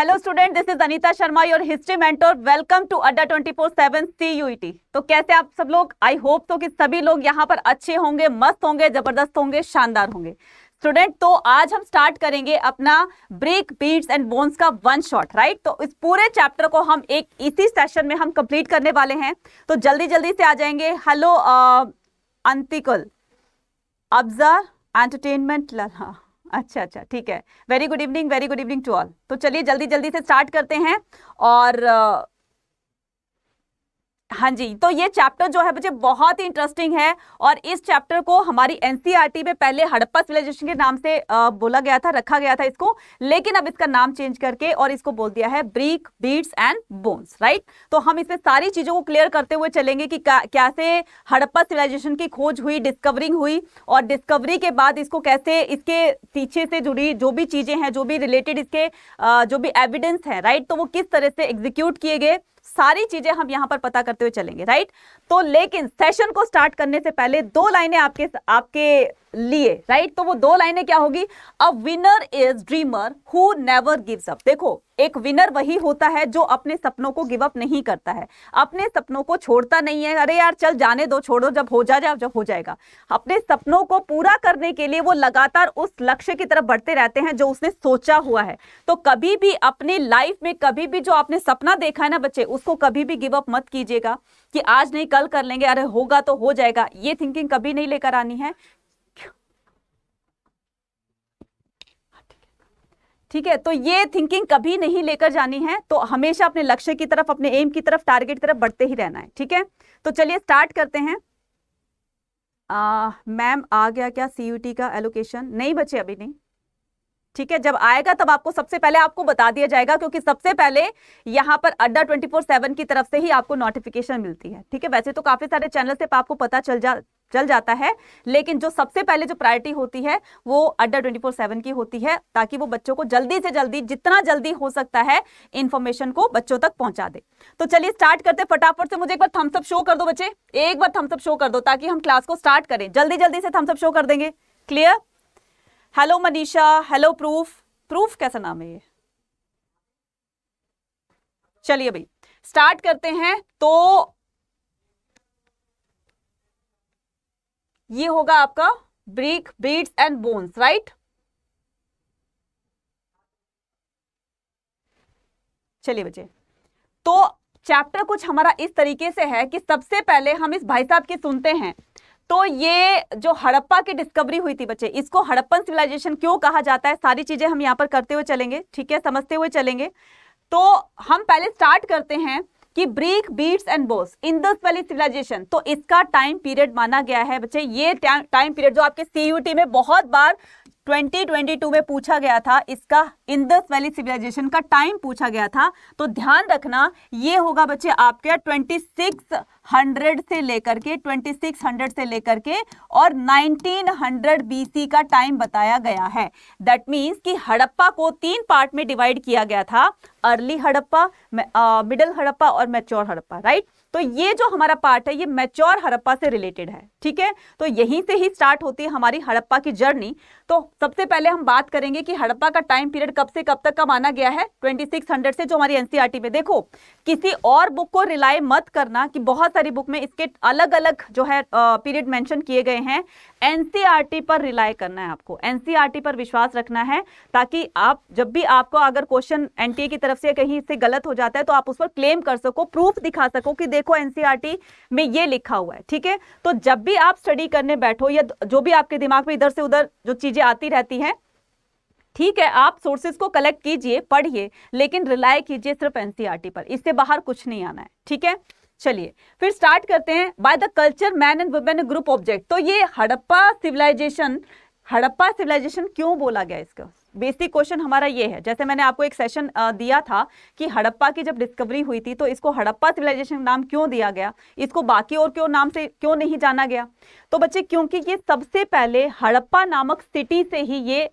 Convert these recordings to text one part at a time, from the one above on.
Hello student this is Anita Sharma your history mentor welcome to Adda twenty 24/7 CUET तो कैसे आप सब लोग आई होप तो कि सभी लोग यहाँ पर अच्छे होंगे मस्त होंगे जबरदस्त होंगे शानदार होंगे स्टूडेंट तो आज हम स्टार्ट करेंगे अपना ब्रेक बीट्स एंड बोन्स का वन शॉट राइट तो इस पूरे चैप्टर को हम एक इसी सेशन में हम कंप्लीट करने वाले हैं तो जल्दी जल्दी से आ जाएंगे हेलो अंतिकुल अब्जा एंटरटेनमेंट लल्हा अच्छा अच्छा ठीक है very good evening very good evening to all तो चलिए जल्दी जल्दी से स्टार्ट करते हैं और हाँ जी तो ये चैप्टर जो है बच्चे बहुत ही इंटरेस्टिंग है और इस चैप्टर को हमारी एनसीईआरटी e में पहले हड़प्पा सिविलाइजेशन के नाम से बोला गया था रखा गया था इसको लेकिन अब इसका नाम चेंज करके और इसको बोल दिया है bricks beads and bones right तो हम इसमें सारी चीज़ों को क्लियर करते हुए चलेंगे कि कैसे हड़प्पा सिविलाइजेशन की खोज हुई डिस्कवरिंग हुई और डिस्कवरी के बाद इसको कैसे इसके पीछे से जुड़ी जो भी चीज़ें हैं जो भी रिलेटेड इसके जो भी एविडेंस है राइट तो वो किस तरह से एग्जीक्यूट किए गए सारी चीजें हम यहां पर पता करते हुए चलेंगे राइट तो लेकिन सेशन को स्टार्ट करने से पहले दो लाइनें आपके आपके लिए राइट तो वो दो लाइनें क्या होगी a winner is dreamer who never gives up देखो एक विनर वही होता है जो अपने सपनों को गिव अप नहीं करता है अपने सपनों को छोड़ता नहीं है अरे यार चल जाने दो छोड़ो जब हो जा जाए जब हो जाएगा अपने सपनों को पूरा करने के लिए वो लगातार उस लक्ष्य की तरफ बढ़ते रहते हैं जो उसने सोचा हुआ है तो कभी भी अपने लाइफ में कभी भी जो आपने सपना देखा है ना बच्चे उसको कभी भी गिव अप मत कीजिएगा कि आज नहीं कल कर लेंगे अरे होगा तो हो जाएगा ये थिंकिंग कभी नहीं लेकर आनी है ठीक है तो ये थिंकिंग कभी नहीं लेकर जानी है तो हमेशा अपने लक्ष्य की तरफ अपने एम की तरफ टारगेट की तरफ बढ़ते ही रहना है ठीक है तो चलिए स्टार्ट करते हैं मैम आ गया क्या सीयूटी का एलोकेशन नहीं बचे अभी नहीं ठीक है जब आएगा तब आपको सबसे पहले आपको बता दिया जाएगा क्योंकि सबसे पहले यहाँ पर अड्डा 24/7 की तरफ से ही आपको नोटिफिकेशन मिलती है ठीक है वैसे तो काफी सारे चैनल से आपको पता चल जा चल जाता है लेकिन जो सबसे पहले जो प्रायोरिटी होती है वो अड्डा 24/7 की होती है ताकि वो बच्चों को जल्दी से जल्दी जितना जल्दी हो सकता है इन्फॉर्मेशन को बच्चों तक पहुंचा दे तो चलिए स्टार्ट करते फटाफट से मुझे एक बार थम्सअप शो कर दो बच्चे एक बार थम्सअप शो कर दो ताकि हम क्लास को स्टार्ट करें जल्दी जल्दी से थम्सअप शो कर देंगे clear hello Manisha hello proof proof कैसा नाम है ये चलिए भाई स्टार्ट करते हैं तो ये होगा आपका bricks beads and bones right चलिए बच्चे तो चैप्टर कुछ हमारा इस तरीके से है कि सबसे पहले हम इस भाई साहब की सुनते हैं तो ये जो हड़प्पा की डिस्कवरी हुई थी बच्चे इसको हड़प्पन सिविलाइजेशन क्यों कहा जाता है सारी चीजें हम यहाँ पर करते हुए चलेंगे ठीक है समझते हुए चलेंगे तो हम पहले स्टार्ट करते हैं कि bricks beads and bones Indus valley civilisation तो इसका टाइम पीरियड माना गया है बच्चे ये टाइम पीरियड जो आपके सीयूटी में बहुत बार 2022 में पूछा गया था इसका इंदस वैली सिविलाइजेशन का टाइम पूछा गया था तो ध्यान रखना ये होगा बच्चे आपके 2600 से लेकर के 2600 से लेकर के और 1900 बीसी का टाइम बताया गया है दैट मीन्स कि हड़प्पा को तीन पार्ट में डिवाइड किया गया था अर्ली हड़प्पा मिडल हड़प्पा और मेच्योर हड़प्पा राइट तो ये जो हमारा पार्ट है ये मैच्योर हड़प्पा से रिलेटेड है ठीक है तो यहीं से ही स्टार्ट होती है हमारी हड़प्पा की जर्नी तो सबसे पहले हम बात करेंगे कि हड़प्पा का टाइम पीरियड कब से कब तक का माना गया है 2600 से जो हमारी एनसीईआरटी e में देखो किसी और बुक को रिलाई मत करना कि बहुत सारी बुक में इसके अलग अलग जो है पीरियड मैंशन किए गए हैं एनसीईआरटी e पर रिलाई करना है आपको एनसीईआरटी e पर विश्वास रखना है ताकि आप जब भी आपको अगर क्वेश्चन एनटीए की तरफ से कहीं इससे गलत हो जाता है तो आप उस पर क्लेम कर सको प्रूफ दिखा सको कि देखो एनसीईआरटी e में ये लिखा हुआ है ठीक है तो जब भी आप स्टडी करने बैठो या जो भी आपके दिमाग में इधर से उधर जो चीजें आती रहती हैं ठीक है आप सोर्सेज को कलेक्ट कीजिए पढ़िए लेकिन रिलाई कीजिए सिर्फ एनसीआरटी e पर इससे बाहर कुछ नहीं आना है ठीक है चलिए फिर स्टार्ट करते हैं by the culture man and women group object तो ये हड़प्पा सिविलाइजेशन हड़प्पा सिविलाइजेशन क्यों बोला गया इसका बेसिक क्वेश्चन हमारा ये है जैसे मैंने आपको एक सेशन दिया था कि हड़प्पा की जब डिस्कवरी हुई थी तो इसको हड़प्पा सिविलाइजेशन नाम क्यों दिया गया इसको बाकी और क्यों नाम से क्यों नहीं जाना गया तो बच्चे क्योंकि ये सबसे पहले हड़प्पा नामक सिटी से ही ये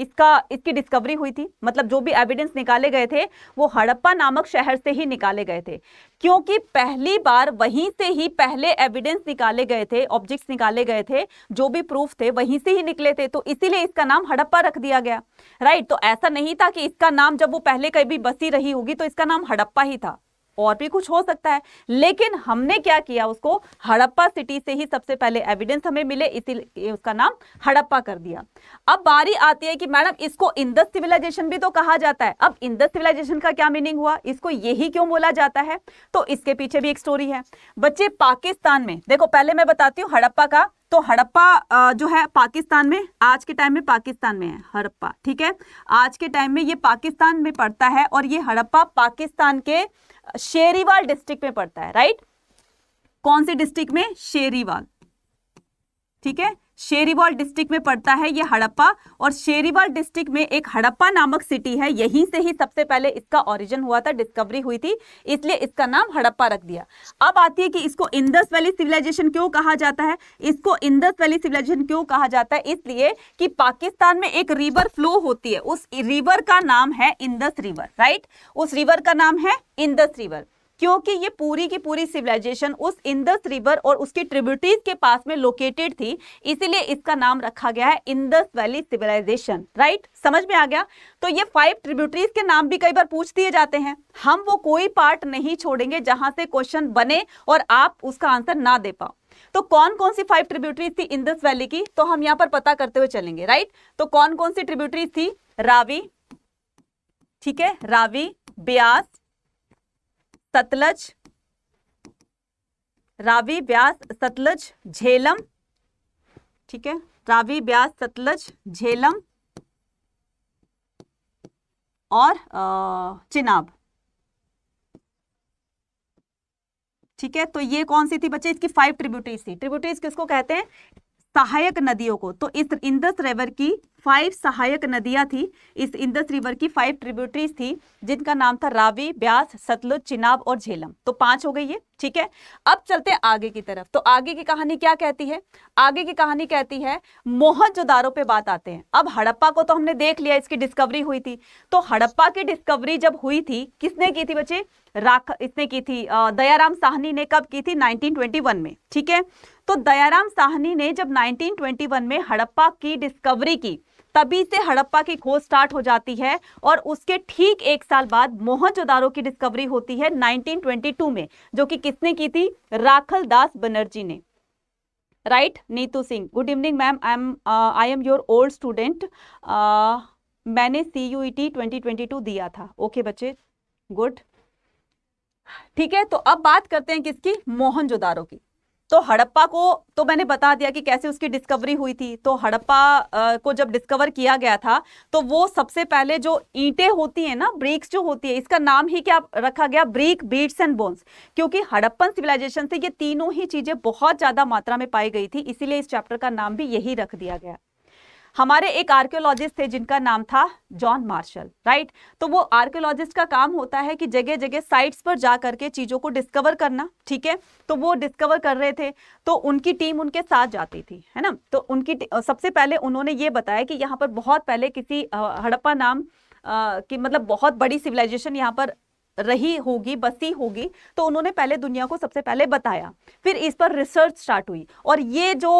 इसका इसकी डिस्कवरी हुई थी मतलब जो भी एविडेंस निकाले गए थे वो हड़प्पा नामक शहर से ही निकाले गए थे क्योंकि पहली बार वहीं से ही पहले एविडेंस निकाले गए थे ऑब्जेक्ट्स निकाले गए थे जो भी प्रूफ थे वहीं से ही निकले थे तो इसीलिए इसका नाम हड़प्पा रख दिया गया राइट तो ऐसा नहीं था कि इसका नाम जब वो पहले कभी बसी रही होगी तो इसका नाम हड़प्पा ही था और भी कुछ हो सकता है लेकिन हमने क्या किया उसको हड़प्पा सिटी से ही सबसे पहले एविडेंस हमें मिले इसीलिए उसका नाम हड़प्पा कर दिया अब बारी आती है कि मैडम इसको इंदस सिविलाइजेशन भी तो कहा जाता है अब इंदस सिविलाइजेशन का क्या मीनिंग हुआ इसको यही क्यों बोला जाता है तो इसके पीछे भी एक स्टोरी है बच्चे पाकिस्तान में देखो पहले मैं बताती हूँ हड़प्पा का तो हड़प्पा जो है पाकिस्तान में आज के टाइम में पाकिस्तान में है हड़प्पा ठीक है आज के टाइम में ये पाकिस्तान में पड़ता है और ये हड़प्पा पाकिस्तान के शेरीवाल डिस्ट्रिक्ट में पड़ता है राइट कौन से डिस्ट्रिक्ट में शेरीवाल ठीक है शेरीवाल डिस्ट्रिक्ट में पड़ता है ये हड़प्पा और शेरीवाल डिस्ट्रिक्ट में एक हड़प्पा नामक सिटी है यहीं से ही सबसे पहले इसका ओरिजिन हुआ था डिस्कवरी हुई थी इसलिए इसका नाम हड़प्पा रख दिया अब आती है कि इसको इंदस वैली सिविलाइजेशन क्यों कहा जाता है इसको इंदस वैली सिविलाइजेशन क्यों कहा जाता है इसलिए कि पाकिस्तान में एक रिवर फ्लो होती है उस रिवर का नाम है इंदस रिवर राइट उस रिवर का नाम है इंदस रिवर क्योंकि ये पूरी की पूरी सिविलाइजेशन उस इंदस रिवर और उसकी ट्रिब्यूटीज के पास में लोकेटेड थी इसीलिए इसका नाम रखा गया है इंदस वैली सिविलाइजेशन राइट समझ में आ गया तो ये फाइव ट्रिब्यूटरीज के नाम भी कई बार पूछ दिए जाते हैं हम वो कोई पार्ट नहीं छोड़ेंगे जहां से क्वेश्चन बने और आप उसका आंसर ना दे पाओ तो कौन कौन सी फाइव ट्रिब्यूटरीज थी इंदस वैली की तो हम यहाँ पर पता करते हुए चलेंगे राइट तो कौन कौन सी ट्रिब्यूटरीज थी रावी ठीक है रावी ब्यास सतलज रावी ब्यास सतलज झेलम ठीक है रावी ब्यास सतलज झेलम और चिनाब ठीक है तो ये कौन सी थी बच्चे इसकी फाइव ट्रिब्यूटरीज थी ट्रिब्यूटरीज किसको कहते हैं सहायक नदियों को तो इस इंदस रेवर की फाइव सहायक नदियां थी इस इंदस रिवर की फाइव ट्रिब्यूटरीज थी जिनका नाम था रावी ब्यास सतलुज चिनाब और झेलम तो पांच हो गई ये ठीक है अब चलते आगे की तरफ तो आगे की कहानी क्या कहती है आगे की कहानी कहती है मोहनजोदारो पे बात आते हैं अब हड़प्पा को तो हमने देख लिया इसकी डिस्कवरी हुई थी तो हड़प्पा की डिस्कवरी जब हुई थी किसने की थी बच्चे राख इसने की थी दयाराम साहनी ने कब की थी 1921 में ठीक है तो दयाराम साहनी ने जब 1921 में हड़प्पा की डिस्कवरी की तभी से हड़प्पा की खोज स्टार्ट हो जाती है और उसके ठीक एक साल बाद मोहनजोदारो की डिस्कवरी होती है 1922 में जो कि किसने की थी राखल दास बनर्जी ने right Neetu Singh good evening ma'am I am I am your old student मैंने C U E T twenty twenty two दिया था ओके okay, बच्चे गुड ठीक है तो अब बात करते हैं किसकी मोहनजोदारो की तो हड़प्पा को तो मैंने बता दिया कि कैसे उसकी डिस्कवरी हुई थी तो हड़प्पा को जब डिस्कवर किया गया था तो वो सबसे पहले जो ईंटें होती है ना ब्रिक्स जो होती है इसका नाम ही क्या रखा गया ब्रिक बीट्स एंड बोन्स क्योंकि हड़प्पन सिविलाइजेशन से ये तीनों ही चीज़ें बहुत ज़्यादा मात्रा में पाई गई थी इसीलिए इस चैप्टर का नाम भी यही रख दिया गया हमारे एक आर्कियोलॉजिस्ट थे जिनका नाम था जॉन मार्शल राइट तो वो आर्कियोलॉजिस्ट का काम होता है कि जगह जगह साइट्स पर जा करके चीज़ों को डिस्कवर करना ठीक है तो वो डिस्कवर कर रहे थे तो उनकी टीम उनके साथ जाती थी है ना तो उनकी सबसे पहले उन्होंने ये बताया कि यहाँ पर बहुत पहले किसी हड़प्पा नाम Uh, कि मतलब बहुत बड़ी सिविलाइजेशन यहाँ पर रही होगी बसी होगी तो उन्होंने पहले दुनिया को सबसे पहले बताया फिर इस पर रिसर्च स्टार्ट हुई और ये जो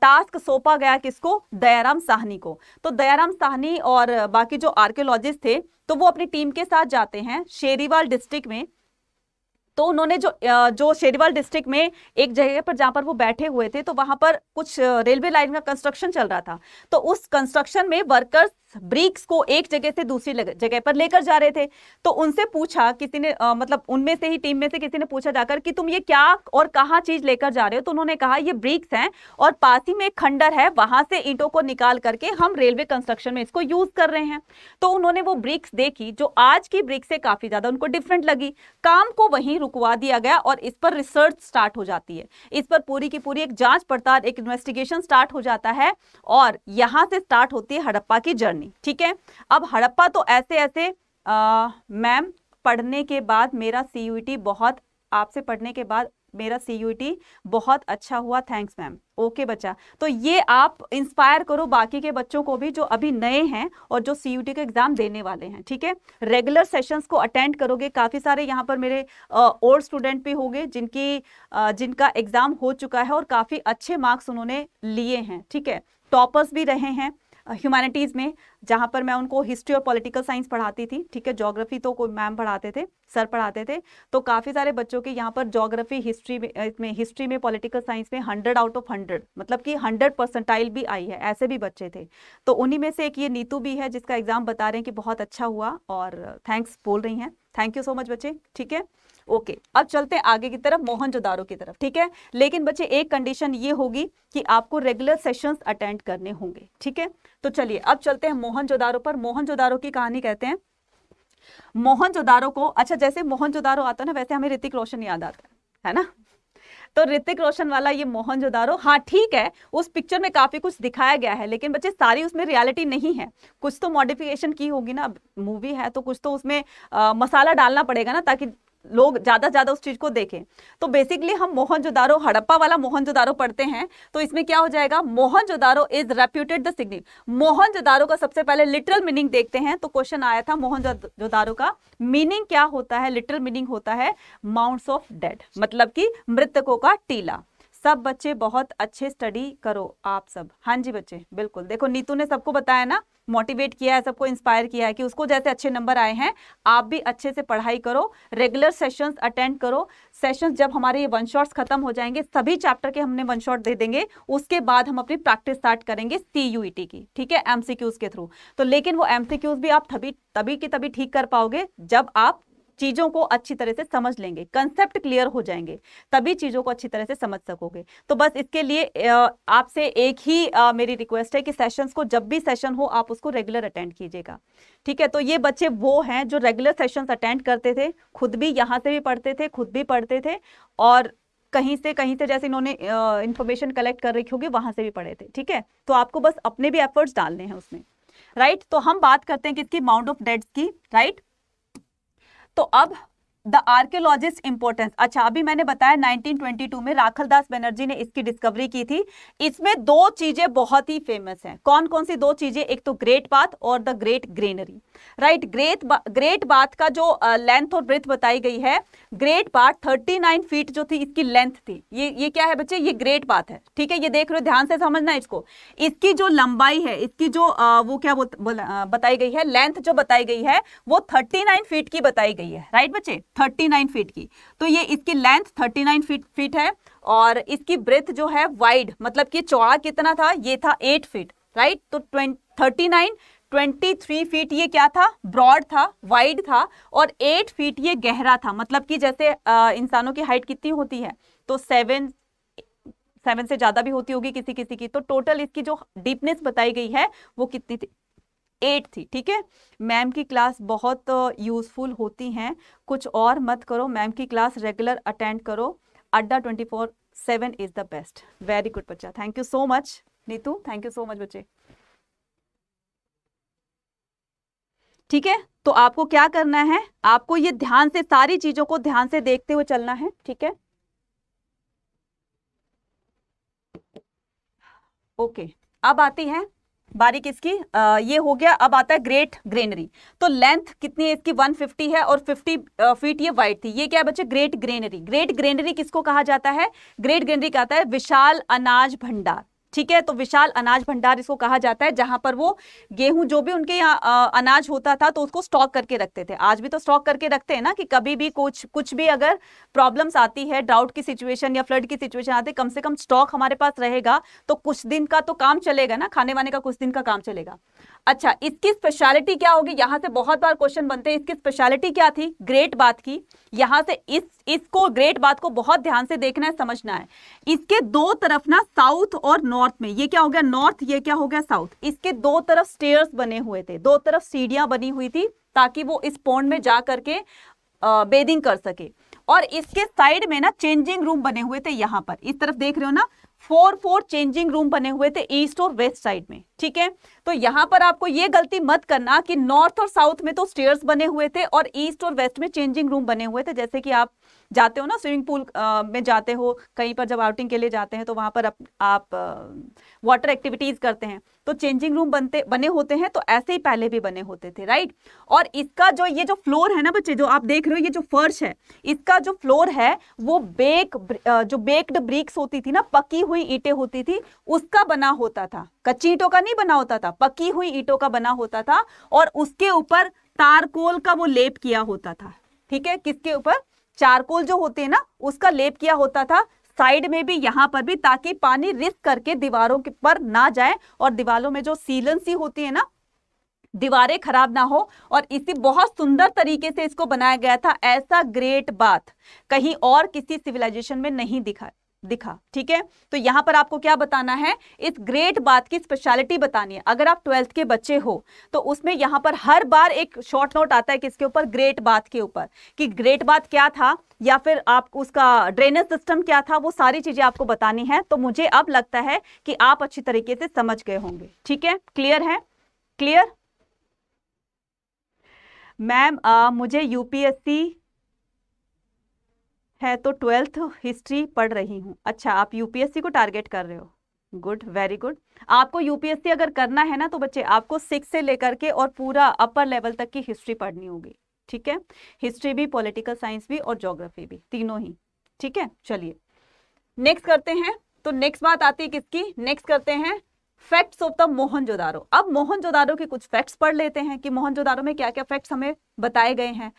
टास्क सौंपा गया किसको दयाराम साहनी को तो दयाराम साहनी और बाकी जो आर्कियोलॉजिस्ट थे तो वो अपनी टीम के साथ जाते हैं शेरीवाल डिस्ट्रिक्ट में तो उन्होंने जो जो शेरीवाल डिस्ट्रिक्ट में एक जगह पर जहाँ पर वो बैठे हुए थे तो वहाँ पर कुछ रेलवे लाइन का कंस्ट्रक्शन चल रहा था तो उस कंस्ट्रक्शन में वर्कर्स ब्रिक्स को एक जगह से दूसरी जगह पर लेकर जा रहे थे तो उनसे पूछा किसी ने आ, मतलब उनमें से ही टीम में से किसी ने पूछा जाकर कि तुम ये क्या और कहाँ चीज लेकर जा रहे हो तो उन्होंने कहा ये ब्रिक्स हैं और पास ही में खंडर है वहां से ईंटों को निकाल करके हम रेलवे कंस्ट्रक्शन में इसको यूज कर रहे हैं तो उन्होंने वो ब्रिक्स देखी जो आज की ब्रिक्स से काफी ज्यादा उनको डिफरेंट लगी काम को वहीं रुकवा दिया गया और इस पर रिसर्च स्टार्ट हो जाती है इस पर पूरी की पूरी एक जांच पड़ताल एक इन्वेस्टिगेशन स्टार्ट हो जाता है और यहाँ से स्टार्ट होती है हड़प्पा की जर्नी नहीं ठीक है अब हड़प्पा तो ऐसे ऐसे मैम पढ़ने के बाद मेरा सी e बहुत आपसे पढ़ने के बाद मेरा सी e बहुत अच्छा हुआ थैंक्स मैम ओके बच्चा तो ये आप इंस्पायर करो बाकी के बच्चों को भी जो अभी नए हैं और जो सी e के एग्ज़ाम देने वाले हैं ठीक है रेगुलर सेशंस को अटेंड करोगे काफ़ी सारे यहाँ पर मेरे ओल्ड स्टूडेंट भी होंगे जिनकी आ, जिनका एग्ज़ाम हो चुका है और काफ़ी अच्छे मार्क्स उन्होंने लिए हैं ठीक है टॉपर्स भी रहे हैं ह्यूमैनिटीज़ में जहाँ पर मैं उनको हिस्ट्री और पॉलिटिकल साइंस पढ़ाती थी ठीक है जोग्राफी तो कोई मैम पढ़ाते थे सर पढ़ाते थे तो काफ़ी सारे बच्चों के यहाँ पर जोग्राफी हिस्ट्री में हिस्ट्री में पॉलिटिकल साइंस में हंड्रेड आउट ऑफ हंड्रेड मतलब कि हंड्रेड परसेंटाइल भी आई है ऐसे भी बच्चे थे तो उन्हीं में से एक ये नीतू भी है जिसका एग्ज़ाम बता रहे हैं कि बहुत अच्छा हुआ और थैंक्स बोल रही हैं थैंक यू सो मच बच्चे ठीक है ओके अब चलते हैं आगे की तरफ मोहनजोदारो की तरफ ठीक है लेकिन बच्चे एक कंडीशन ये होगी कि आपको रेगुलर सेशंस अटेंड करने होंगे ठीक है तो चलिए अब चलते हैं मोहनजोदारो पर मोहनजोदारो की कहानी कहते हैं मोहनजोदारो को अच्छा जैसे मोहनजोदारो आता है ना वैसे हमें ऋतिक रोशन याद आता है है ना तो ऋतिक रोशन वाला ये मोहन जोदारो हाँ ठीक है उस पिक्चर में काफी कुछ दिखाया गया है लेकिन बच्चे सारी उसमें रियलिटी नहीं है कुछ तो मॉडिफिकेशन की होगी ना मूवी है तो कुछ तो उसमें आ, मसाला डालना पड़ेगा ना ताकि लोग ज़्यादा ज़्यादा उस चीज़ को देखें तो बेसिकली हम मोहनजोदारो हड़प्पा वाला मोहनजोदारो पढ़ते हैं तो इसमें क्या हो जाएगा Mohenjodaro is reputed the significant Mohenjodaro का सबसे पहले लिटरल मीनिंग देखते हैं तो क्वेश्चन आया था मोहनजोदारो का मीनिंग क्या होता है लिटरल मीनिंग होता है माउंट्स ऑफ डेड मतलब कि मृतकों का टीला सब बच्चे बहुत अच्छे स्टडी करो आप सब हाँ जी बच्चे बिल्कुल देखो नीतू ने सबको बताया ना मोटिवेट किया है सबको इंस्पायर किया है कि उसको जैसे अच्छे नंबर आए हैं आप भी अच्छे से पढ़ाई करो रेगुलर सेशंस अटेंड करो सेशंस जब हमारे ये वन शॉट्स खत्म हो जाएंगे सभी चैप्टर के हमने वन शॉट दे देंगे उसके बाद हम अपनी प्रैक्टिस स्टार्ट करेंगे सी यू e की ठीक है एम के थ्रू तो लेकिन वो एम भी आप तभी तभी की तभी ठीक कर पाओगे जब आप चीज़ों को अच्छी तरह से समझ लेंगे कंसेप्ट क्लियर हो जाएंगे तभी चीज़ों को अच्छी तरह से समझ सकोगे तो बस इसके लिए आपसे एक ही आ, मेरी रिक्वेस्ट है कि सेशंस को जब भी सेशन हो आप उसको रेगुलर अटेंड कीजिएगा ठीक है तो ये बच्चे वो हैं जो रेगुलर सेशंस अटेंड करते थे खुद भी यहाँ से भी पढ़ते थे खुद भी पढ़ते थे और कहीं से कहीं से जैसे इन्होंने इन्फॉर्मेशन कलेक्ट कर रखी होगी वहां से भी पढ़े थे ठीक है तो आपको बस अपने भी एफर्ट्स डालने हैं उसमें राइट right? तो हम बात करते हैं किसकी माउंट ऑफ डेट्स की राइट right? तो अब द आर्कियोलॉजिस्ट इंपोर्टेंस अच्छा अभी मैंने बताया 1922 में राखल दास बनर्जी ने इसकी डिस्कवरी की थी इसमें दो चीजें बहुत ही फेमस हैं कौन कौन सी दो चीजें एक तो ग्रेट बाथ और the great granary right great great bath का जो लेंथ uh, और ब्रेथ बताई गई है ग्रेट बाथ 39 फीट जो थी इसकी लेंथ थी ये ये क्या है बच्चे ये ग्रेट बाथ है ठीक है ये देख रहे हो ध्यान से समझना इसको इसकी जो लंबाई है इसकी जो uh, वो क्या बताई गई है लेंथ जो बताई गई है वो थर्टी फीट की बताई गई है राइट बच्चे 39 फीट की तो ये इसकी लेंथ 39 फीट फीट है और इसकी ब्रेथ जो है वाइड मतलब कि चौड़ा कितना था ये था 8 फीट राइट तो thirty nine twenty three feet ये क्या था ब्रॉड था वाइड था और एट फीट ये गहरा था मतलब कि जैसे इंसानों की हाइट कितनी होती है तो सेवन सेवन से ज़्यादा भी होती होगी किसी किसी की तो टोटल इसकी जो डीपनेस बताई गई है वो कितनी थी एट थी ठीक है मैम की क्लास बहुत यूज़फुल होती हैं कुछ और मत करो मैम की क्लास रेगुलर अटेंड करो Adda twenty four seven is the best very good बच्चा thank you so much Neetu thank you so much बच्चे ठीक है तो आपको क्या करना है आपको ये ध्यान से सारी चीज़ों को ध्यान से देखते हुए चलना है ठीक है ओके अब आती है बारीक इसकी आ, ये हो गया अब आता है ग्रेट ग्रेनरी तो लेंथ कितनी है इसकी 150 है और 50 फीट ये वाइड थी ये क्या है बच्चे ग्रेट ग्रेनरी ग्रेट ग्रेनरी किसको कहा जाता है ग्रेट ग्रेनरी कहता है विशाल अनाज भंडार ठीक है तो विशाल अनाज भंडार इसको कहा जाता है जहां पर वो गेहूं जो भी उनके यहाँ अनाज होता था तो उसको स्टॉक करके रखते थे आज भी तो स्टॉक करके रखते हैं ना कि कभी भी कुछ कुछ भी अगर प्रॉब्लम्स आती है ड्राउट की सिचुएशन या फ्लड की सिचुएशन आती है कम से कम स्टॉक हमारे पास रहेगा तो कुछ दिन का तो काम चलेगा ना खाने वाने का कुछ दिन का काम चलेगा अच्छा इसकी स्पेशलिटी क्या होगी यहाँ से बहुत बार क्वेश्चन बनते हैं इसकी स्पेशलिटी क्या थी ग्रेट बात की यहाँ से इस इसको ग्रेट बात को बहुत ध्यान से देखना है समझना है इसके दो तरफ ना साउथ और नॉर्थ में ये क्या हो गया नॉर्थ ये क्या हो गया साउथ इसके दो तरफ स्टेयर्स बने हुए थे दो तरफ सीढ़ियां बनी हुई थी ताकि वो इस पॉन्ड में जा करके बेदिंग कर सके और इसके साइड में ना चेंजिंग रूम बने हुए थे यहाँ पर इस तरफ देख रहे हो ना फोर फोर चेंजिंग रूम बने हुए थे ईस्ट और वेस्ट साइड में ठीक है तो यहां पर आपको ये गलती मत करना कि नॉर्थ और साउथ में तो स्टेयर्स बने हुए थे और ईस्ट और वेस्ट में चेंजिंग रूम बने हुए थे जैसे कि आप जाते हो ना स्विमिंग पूल में जाते हो कहीं पर जब आउटिंग के लिए जाते हैं तो वहाँ पर आप, आप वाटर एक्टिविटीज़ करते हैं तो चेंजिंग रूम बनते बने होते हैं तो ऐसे ही पहले भी बने होते थे राइट और इसका जो ये जो फ्लोर है ना बच्चे जो आप देख रहे हो ये जो फर्श है इसका जो फ्लोर है वो बेक जो बेक्ड ब्रिक्स होती थी ना पकी हुई ईटें होती थी उसका बना होता था कच्ची ईटों का नहीं बना होता था पकी हुई ईटों का बना होता था और उसके ऊपर तारकोल का वो लेप किया होता था ठीक है किसके ऊपर चारकोल जो होते हैं ना उसका लेप किया होता था साइड में भी यहाँ पर भी ताकि पानी रिस्क करके दीवारों के पर ना जाए और दीवारों में जो सीलन सी होती है ना दीवारें खराब ना हो और इसी बहुत सुंदर तरीके से इसको बनाया गया था ऐसा ग्रेट बाथ कहीं और किसी सिविलाइजेशन में नहीं दिखा दिखा ठीक है तो यहां पर आपको क्या बताना है इस ग्रेट बात की स्पेशलिटी बतानी है अगर आप ट्वेल्थ के बच्चे हो तो उसमें यहां पर हर बार एक शॉर्ट नोट आता है किसके ऊपर ग्रेट बात के ऊपर कि ग्रेट बात क्या था या फिर आप उसका ड्रेनेज सिस्टम क्या था वो सारी चीज़ें आपको बतानी है तो मुझे अब लगता है कि आप अच्छी तरीके से समझ गए होंगे ठीक है क्लियर है क्लियर मैम मुझे यूपीएससी है तो ट्वेल्थ हिस्ट्री पढ़ रही हूँ अच्छा आप यूपीएससी को टारगेट कर रहे हो गुड वेरी गुड आपको यूपीएससी अगर करना है ना तो बच्चे आपको सिक्स से लेकर के और पूरा अपर लेवल तक की हिस्ट्री पढ़नी होगी ठीक है हिस्ट्री भी पॉलिटिकल साइंस भी और जोग्राफी भी तीनों ही ठीक है चलिए नेक्स्ट करते हैं तो नेक्स्ट बात आती है किसकी नेक्स्ट करते हैं फैक्ट्स ऑफ द मोहन अब मोहन के कुछ फैक्ट्स पढ़ लेते हैं कि मोहन में क्या क्या फैक्ट्स हमें बताए गए हैं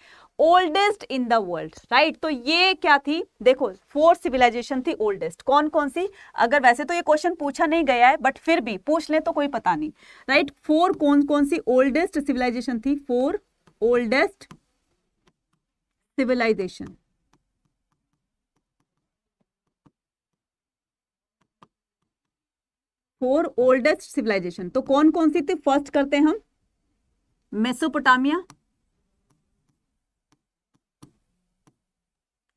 oldest in the world right तो ये क्या थी देखो फोर सिविलाइजेशन थी ओल्डेस्ट कौन कौन सी अगर वैसे तो ये क्वेश्चन पूछा नहीं गया है बट फिर भी पूछ ले तो कोई पता नहीं राइट right? फोर कौन कौन सी ओल्डेस्ट सिविलाइजेशन थी four oldest civilisation four oldest civilisation तो कौन कौन सी थी फर्स्ट करते हैं हम मेसोपोटामिया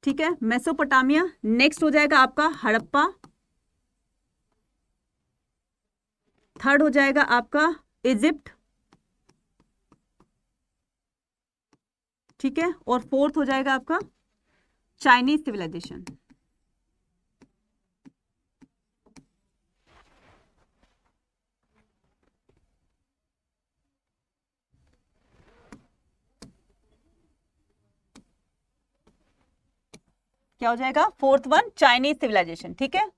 ठीक है मेसोपोटामिया नेक्स्ट हो जाएगा आपका हड़प्पा थर्ड हो जाएगा आपका इजिप्ट ठीक है और फोर्थ हो जाएगा आपका चाइनीज सिविलाइजेशन क्या हो जाएगा फोर्थ वन चाइनीज सिविलाइजेशन ठीक है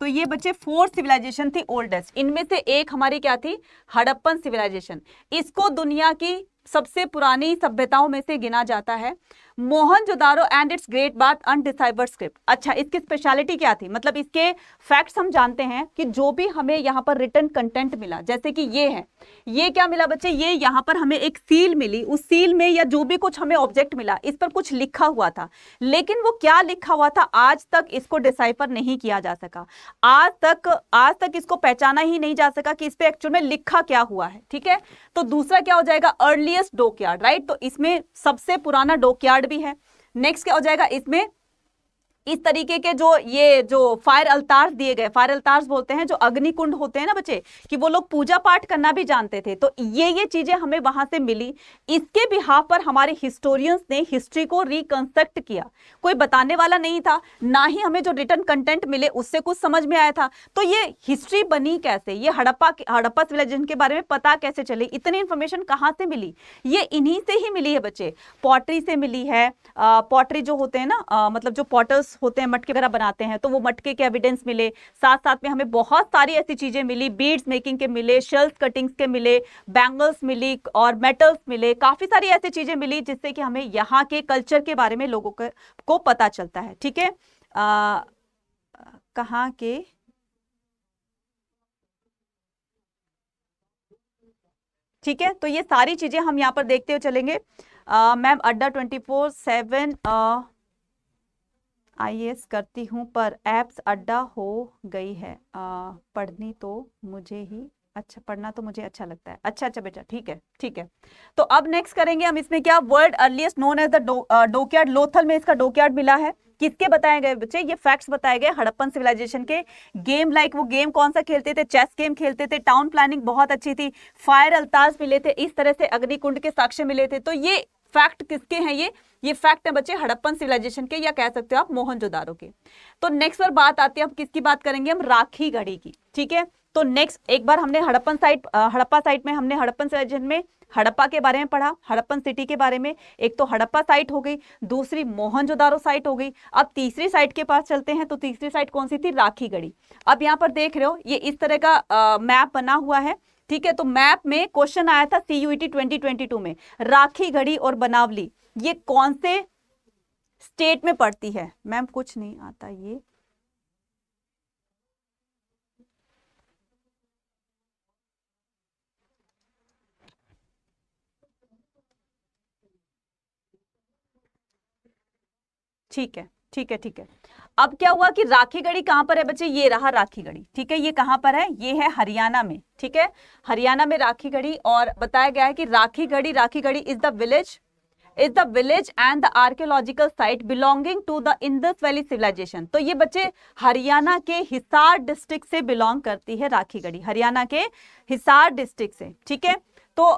तो ये बच्चे फोर सिविलाइजेशन थी ओल्डेस्ट इनमें से एक हमारी क्या थी हड़प्पन सिविलाइजेशन इसको दुनिया की सबसे पुरानी सभ्यताओं में से गिना जाता है मोहनजोदारो एंड इट्स ग्रेट बात अनडिसाइबर स्क्रिप्ट अच्छा इसकी स्पेशलिटी क्या थी मतलब इसके फैक्ट्स हम जानते हैं कि जो भी हमें यहाँ पर रिटर्न कंटेंट मिला जैसे कि ये है ये क्या मिला बच्चे ये यहाँ पर हमें एक सील मिली उस सील में या जो भी कुछ हमें ऑब्जेक्ट मिला इस पर कुछ लिखा हुआ था लेकिन वो क्या लिखा हुआ था आज तक इसको डिसाइफर नहीं किया जा सका आज तक आज तक इसको पहचाना ही नहीं जा सका कि इस पर एक्चुअल में लिखा क्या हुआ है ठीक है तो दूसरा क्या हो जाएगा अर्ली ओल्डेस्ट डोकयार्ड राइट तो इसमें सबसे पुराना डोकयार्ड भी है नेक्स्ट क्या हो जाएगा इसमें इस तरीके के जो ये जो फायर अल्तार्स दिए गए फायर अलतार्स बोलते हैं जो अग्नि कुंड होते हैं ना बच्चे कि वो लोग पूजा पाठ करना भी जानते थे तो ये ये चीजें हमें वहां से मिली इसके बिहा पर हमारे हिस्टोरियंस ने हिस्ट्री को रिकंस्ट्रक्ट किया कोई बताने वाला नहीं था ना ही हमें जो रिटर्न कंटेंट मिले उससे कुछ समझ में आया था तो ये हिस्ट्री बनी कैसे ये हड़प्पा हड़प्पा सिविलाइजेशन के बारे में पता कैसे चले इतनी इन्फॉर्मेशन कहाँ से मिली ये इन्हीं से ही मिली है बच्चे पॉटरी से मिली है पॉटरी जो होते हैं ना मतलब जो पॉटर्स ब्लॉक्स होते हैं मटके वगैरह बनाते हैं तो वो मटके के एविडेंस मिले साथ साथ में हमें बहुत सारी ऐसी चीज़ें मिली बीड्स मेकिंग के मिले शेल्स कटिंग्स के मिले बैंगल्स मिली और मेटल्स मिले काफ़ी सारी ऐसी चीज़ें मिली जिससे कि हमें यहाँ के कल्चर के बारे में लोगों को पता चलता है ठीक है कहाँ के ठीक है तो ये सारी चीज़ें हम यहाँ पर देखते हुए चलेंगे मैम अड्डा ट्वेंटी फोर सेवन आई करती हूँ पर एप्स अड्डा हो गई है आ, पढ़नी तो मुझे ही अच्छा पढ़ना तो मुझे अच्छा लगता है अच्छा अच्छा बेटा ठीक है ठीक है तो अब नेक्स्ट करेंगे हम इसमें क्या world earliest known as the dockyard Lothal में इसका डोकयार्ड मिला है किसके बताए गए बच्चे ये फैक्ट्स बताए गए हड़प्पन सिविलाइजेशन के गेम लाइक वो गेम कौन सा खेलते थे चेस गेम खेलते थे टाउन प्लानिंग बहुत अच्छी थी फायर अल्ताज मिले थे इस तरह से अग्निकुंड के साक्ष्य मिले थे तो ये फैक्ट किसके हैं ये ये फैक्ट है बच्चे हड़प्पन सिविलाइजेशन के या कह सकते हो आप जोदारो के तो नेक्स्ट बार बात आती है हम किसकी बात करेंगे हम राखी घड़ी की ठीक है तो नेक्स्ट एक बार हमने हड़प्पन साइट हड़प्पा साइट में हमने हड़प्पन सिविलाइजेशन में हड़प्पा के बारे में पढ़ा हड़प्पन सिटी के बारे में एक तो हड़प्पा साइट हो गई दूसरी मोहनजोदारो साइट हो गई अब तीसरी साइट के पास चलते हैं तो तीसरी साइट कौन सी थी राखी गढ़ी अब यहाँ पर देख रहे हो ये इस तरह का आ, मैप बना हुआ है ठीक है तो मैप में क्वेश्चन आया था सी यू टी ट्वेंटी में राखी घड़ी और बनावली ये कौन से स्टेट में पड़ती है मैम कुछ नहीं आता ये ठीक है ठीक है ठीक है अब क्या हुआ कि राखी गढ़ी कहां पर है बच्चे ये रहा राखी गढ़ी ठीक है ये कहां पर है ये है हरियाणा में ठीक है हरियाणा में राखी गढ़ी और बताया गया है कि Rakhigarhi Rakhigarhi is the village is the village and the archaeological site belonging to the Indus valley civilisation तो ये बच्चे हरियाणा के हिसार डिस्ट्रिक्ट से बिलोंग करती है राखीगढ़ी हरियाणा के हिसार डिस्ट्रिक्ट से ठीक है तो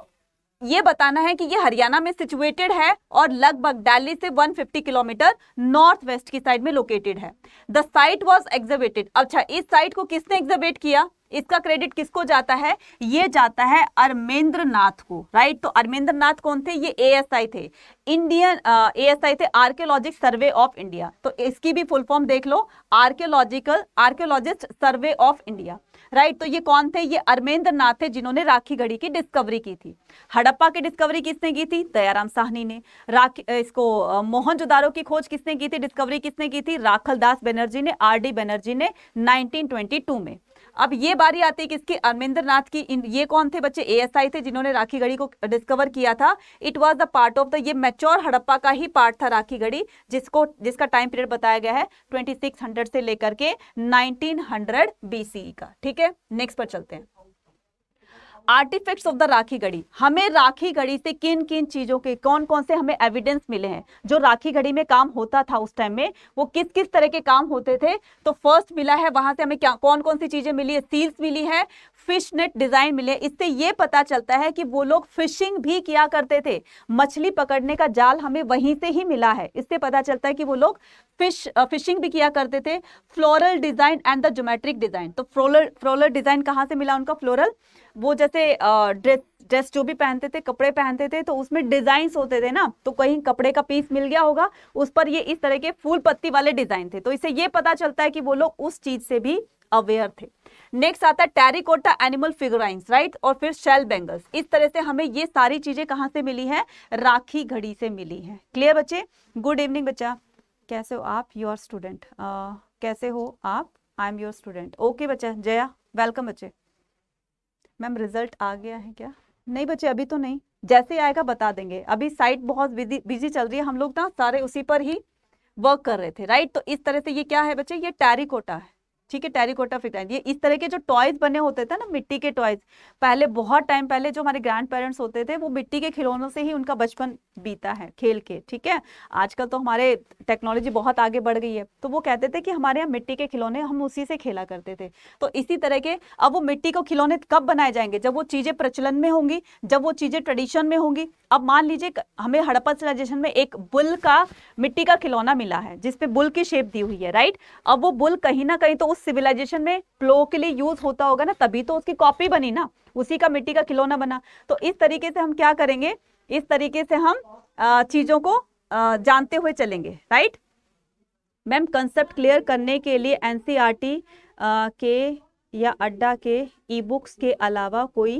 ये बताना है कि ये हरियाणा में सिचुएटेड है और लगभग दिल्ली से 150 किलोमीटर नॉर्थ वेस्ट की साइड में लोकेटेड है द साइट वॉज एग्जिबिटेड अच्छा इस साइट को किसने एग्जिबिट किया इसका क्रेडिट किसको जाता है ये जाता है अरमेंद्र नाथ को राइट तो अरमेंद्र नाथ कौन थे ये एएसआई थे इंडियन एएसआई थे आर्कियोलॉजिक सर्वे ऑफ इंडिया तो इसकी भी फुल फॉर्म देख लो archaeological archaeologist survey of India right तो ये कौन थे ये अरमेंद्र नाथ थे जिन्होंने राखी घड़ी की डिस्कवरी की थी हड़प्पा की डिस्कवरी किसने की थी दयाराम साहनी ने राखी इसको मोहनजोदारो की खोज किसने की थी डिस्कवरी किसने की थी राखल दास बनर्जी ने आर डी बनर्जी ने 1922 में अब ये बारी आती है किसकी अरमिंदर नाथ की ये कौन थे बच्चे एएसआई थे जिन्होंने राखी गढ़ी को डिस्कवर किया था it was the part of the ये मेच्योर हड़प्पा का ही पार्ट था राखी घड़ी जिसको जिसका टाइम पीरियड बताया गया है 2600 से लेकर के 1900 बीसीई e का ठीक है नेक्स्ट पर चलते हैं आर्टिफैक्ट्स ऑफ द राखी घड़ी हमें राखी घड़ी से किन किन चीज़ों के कौन कौन से हमें एविडेंस मिले हैं जो राखी घड़ी में काम होता था उस टाइम में वो किस किस तरह के काम होते थे तो फर्स्ट मिला है वहां से हमें क्या कौन कौन सी चीज़ें मिली है सील्स मिली है फिश नेट डिज़ाइन मिले इससे ये पता चलता है कि वो लोग फिशिंग भी किया करते थे मछली पकड़ने का जाल हमें वहीं से ही मिला है इससे पता चलता है कि वो लोग फिश फिशिंग भी किया करते थे floral design and the geometric design तो फ्लोरल फ्लोरल डिज़ाइन कहाँ से मिला उनका फ्लोरल वो जैसे ड्रेस ड्रेस जो भी पहनते थे कपड़े पहनते थे तो उसमें डिजाइन होते थे ना तो कहीं कपड़े का पीस मिल गया होगा उस पर ये इस तरह के फूल पत्ती वाले डिजाइन थे तो इससे ये पता चलता है कि वो लोग उस चीज से भी अवेयर थे नेक्स्ट आता है टेरिकोटा एनिमल फिगराइंस राइट और फिर शेल बैंगल्स इस तरह से हमें ये सारी चीजें कहाँ से मिली है राखी घड़ी से मिली है क्लियर बच्चे गुड इवनिंग बच्चा कैसे हो आप योर स्टूडेंट कैसे हो आप I am your student okay बच्चा जया वेलकम बच्चे मैम रिजल्ट आ गया है क्या नहीं बच्चे अभी तो नहीं जैसे आएगा बता देंगे अभी साइट बहुत बिजी चल रही है हम लोग ना सारे उसी पर ही वर्क कर रहे थे राइट तो इस तरह से ये क्या है बच्चे ये टेरिकोटा है ठीक है टेरिकोटा फिटाइन ये इस तरह के जो टॉयज बने होते थे ना मिट्टी के टॉयज पहले बहुत टाइम पहले जो हमारे ग्रैंड पेरेंट्स होते थे वो मिट्टी के खिलौनों से ही उनका बचपन बीता है खेल के ठीक है आजकल तो हमारे टेक्नोलॉजी बहुत आगे बढ़ गई है तो वो कहते थे कि हमारे यहाँ मिट्टी के खिलौने हम उसी से खेला करते थे तो इसी तरह के अब वो मिट्टी को खिलौने कब बनाए जाएंगे जब वो चीज़ें प्रचलन में होंगी जब वो चीज़ें ट्रेडिशन में होंगी अब मान लीजिए हमें हड़प्पा सिविलाइजेशन में एक बुल का मिट्टी का खिलौना मिला है जिसपे बुल की शेप दी हुई है राइट अब वो बुल कहीं ना कहीं तो उस सिविलाइजेशन में प्लो के लिए यूज होता होगा ना तभी तो उसकी कॉपी बनी ना उसी का मिट्टी का खिलौना बना तो इस तरीके से हम क्या करेंगे इस तरीके से हम चीजों को जानते हुए चलेंगे राइट मैम कंसेप्ट क्लियर करने के लिए एनसीईआरटी e के या अड्डा के ई बुक्स के अलावा कोई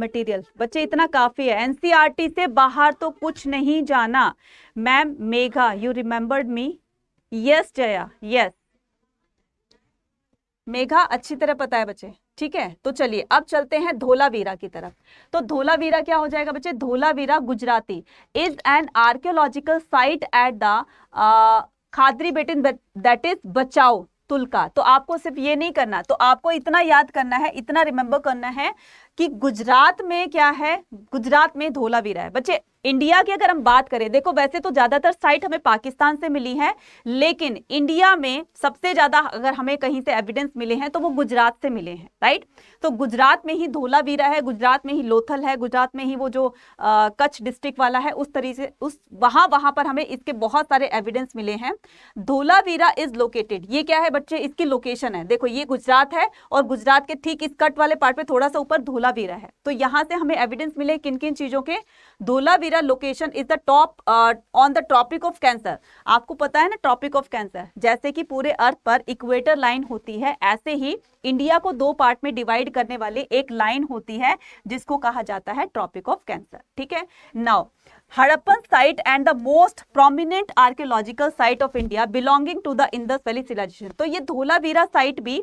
मटेरियल बच्चे इतना काफ़ी है एनसीईआरटी e से बाहर तो कुछ नहीं जाना ma'am Megha you remembered me yes Jaya yes Megha अच्छी तरह पता है बच्चे ठीक है तो चलिए अब चलते हैं धोलावीरा की तरफ तो धोलावीरा क्या हो जाएगा बच्चे Dholavira Gujarati is an archaeological site at the Khadir बेटिन दैट इज बचाओ तुलका तो आपको सिर्फ ये नहीं करना तो आपको इतना याद करना है इतना रिमेंबर करना है कि गुजरात में क्या है गुजरात में धोलावीरा है बच्चे इंडिया की अगर हम बात करें देखो वैसे तो ज्यादातर साइट हमें पाकिस्तान से मिली है लेकिन इंडिया में सबसे ज्यादा अगर हमें कहीं से एविडेंस मिले हैं तो वो गुजरात से मिले हैं राइट तो गुजरात में ही धोलावीरा है गुजरात में ही लोथल है गुजरात में ही वो जो आ, कच्छ डिस्ट्रिक्ट वाला है उस तरीके उस वहां वहां पर हमें इसके बहुत सारे एविडेंस मिले हैं धोलावीरा इज लोकेटेड ये क्या है बच्चे इसकी लोकेशन है देखो ये गुजरात है और गुजरात के ठीक इस कट वाले पार्ट पे थोड़ा सा ऊपर धोला धोलावीरा है तो यहां से हमें एविडेंस मिले किन किन चीज़ों के Dholavira location is the top on the tropic of Cancer आपको पता है ना ट्रॉपिक ऑफ कैंसर जैसे कि पूरे अर्थ पर इक्वेटर लाइन होती है ऐसे ही इंडिया को दो पार्ट में डिवाइड करने वाली एक लाइन होती है जिसको कहा जाता है ट्रॉपिक ऑफ कैंसर ठीक है now Harappan site and the most prominent archaeological site of India belonging to the Indus valley civilisation तो ये धोलावीरा साइट भी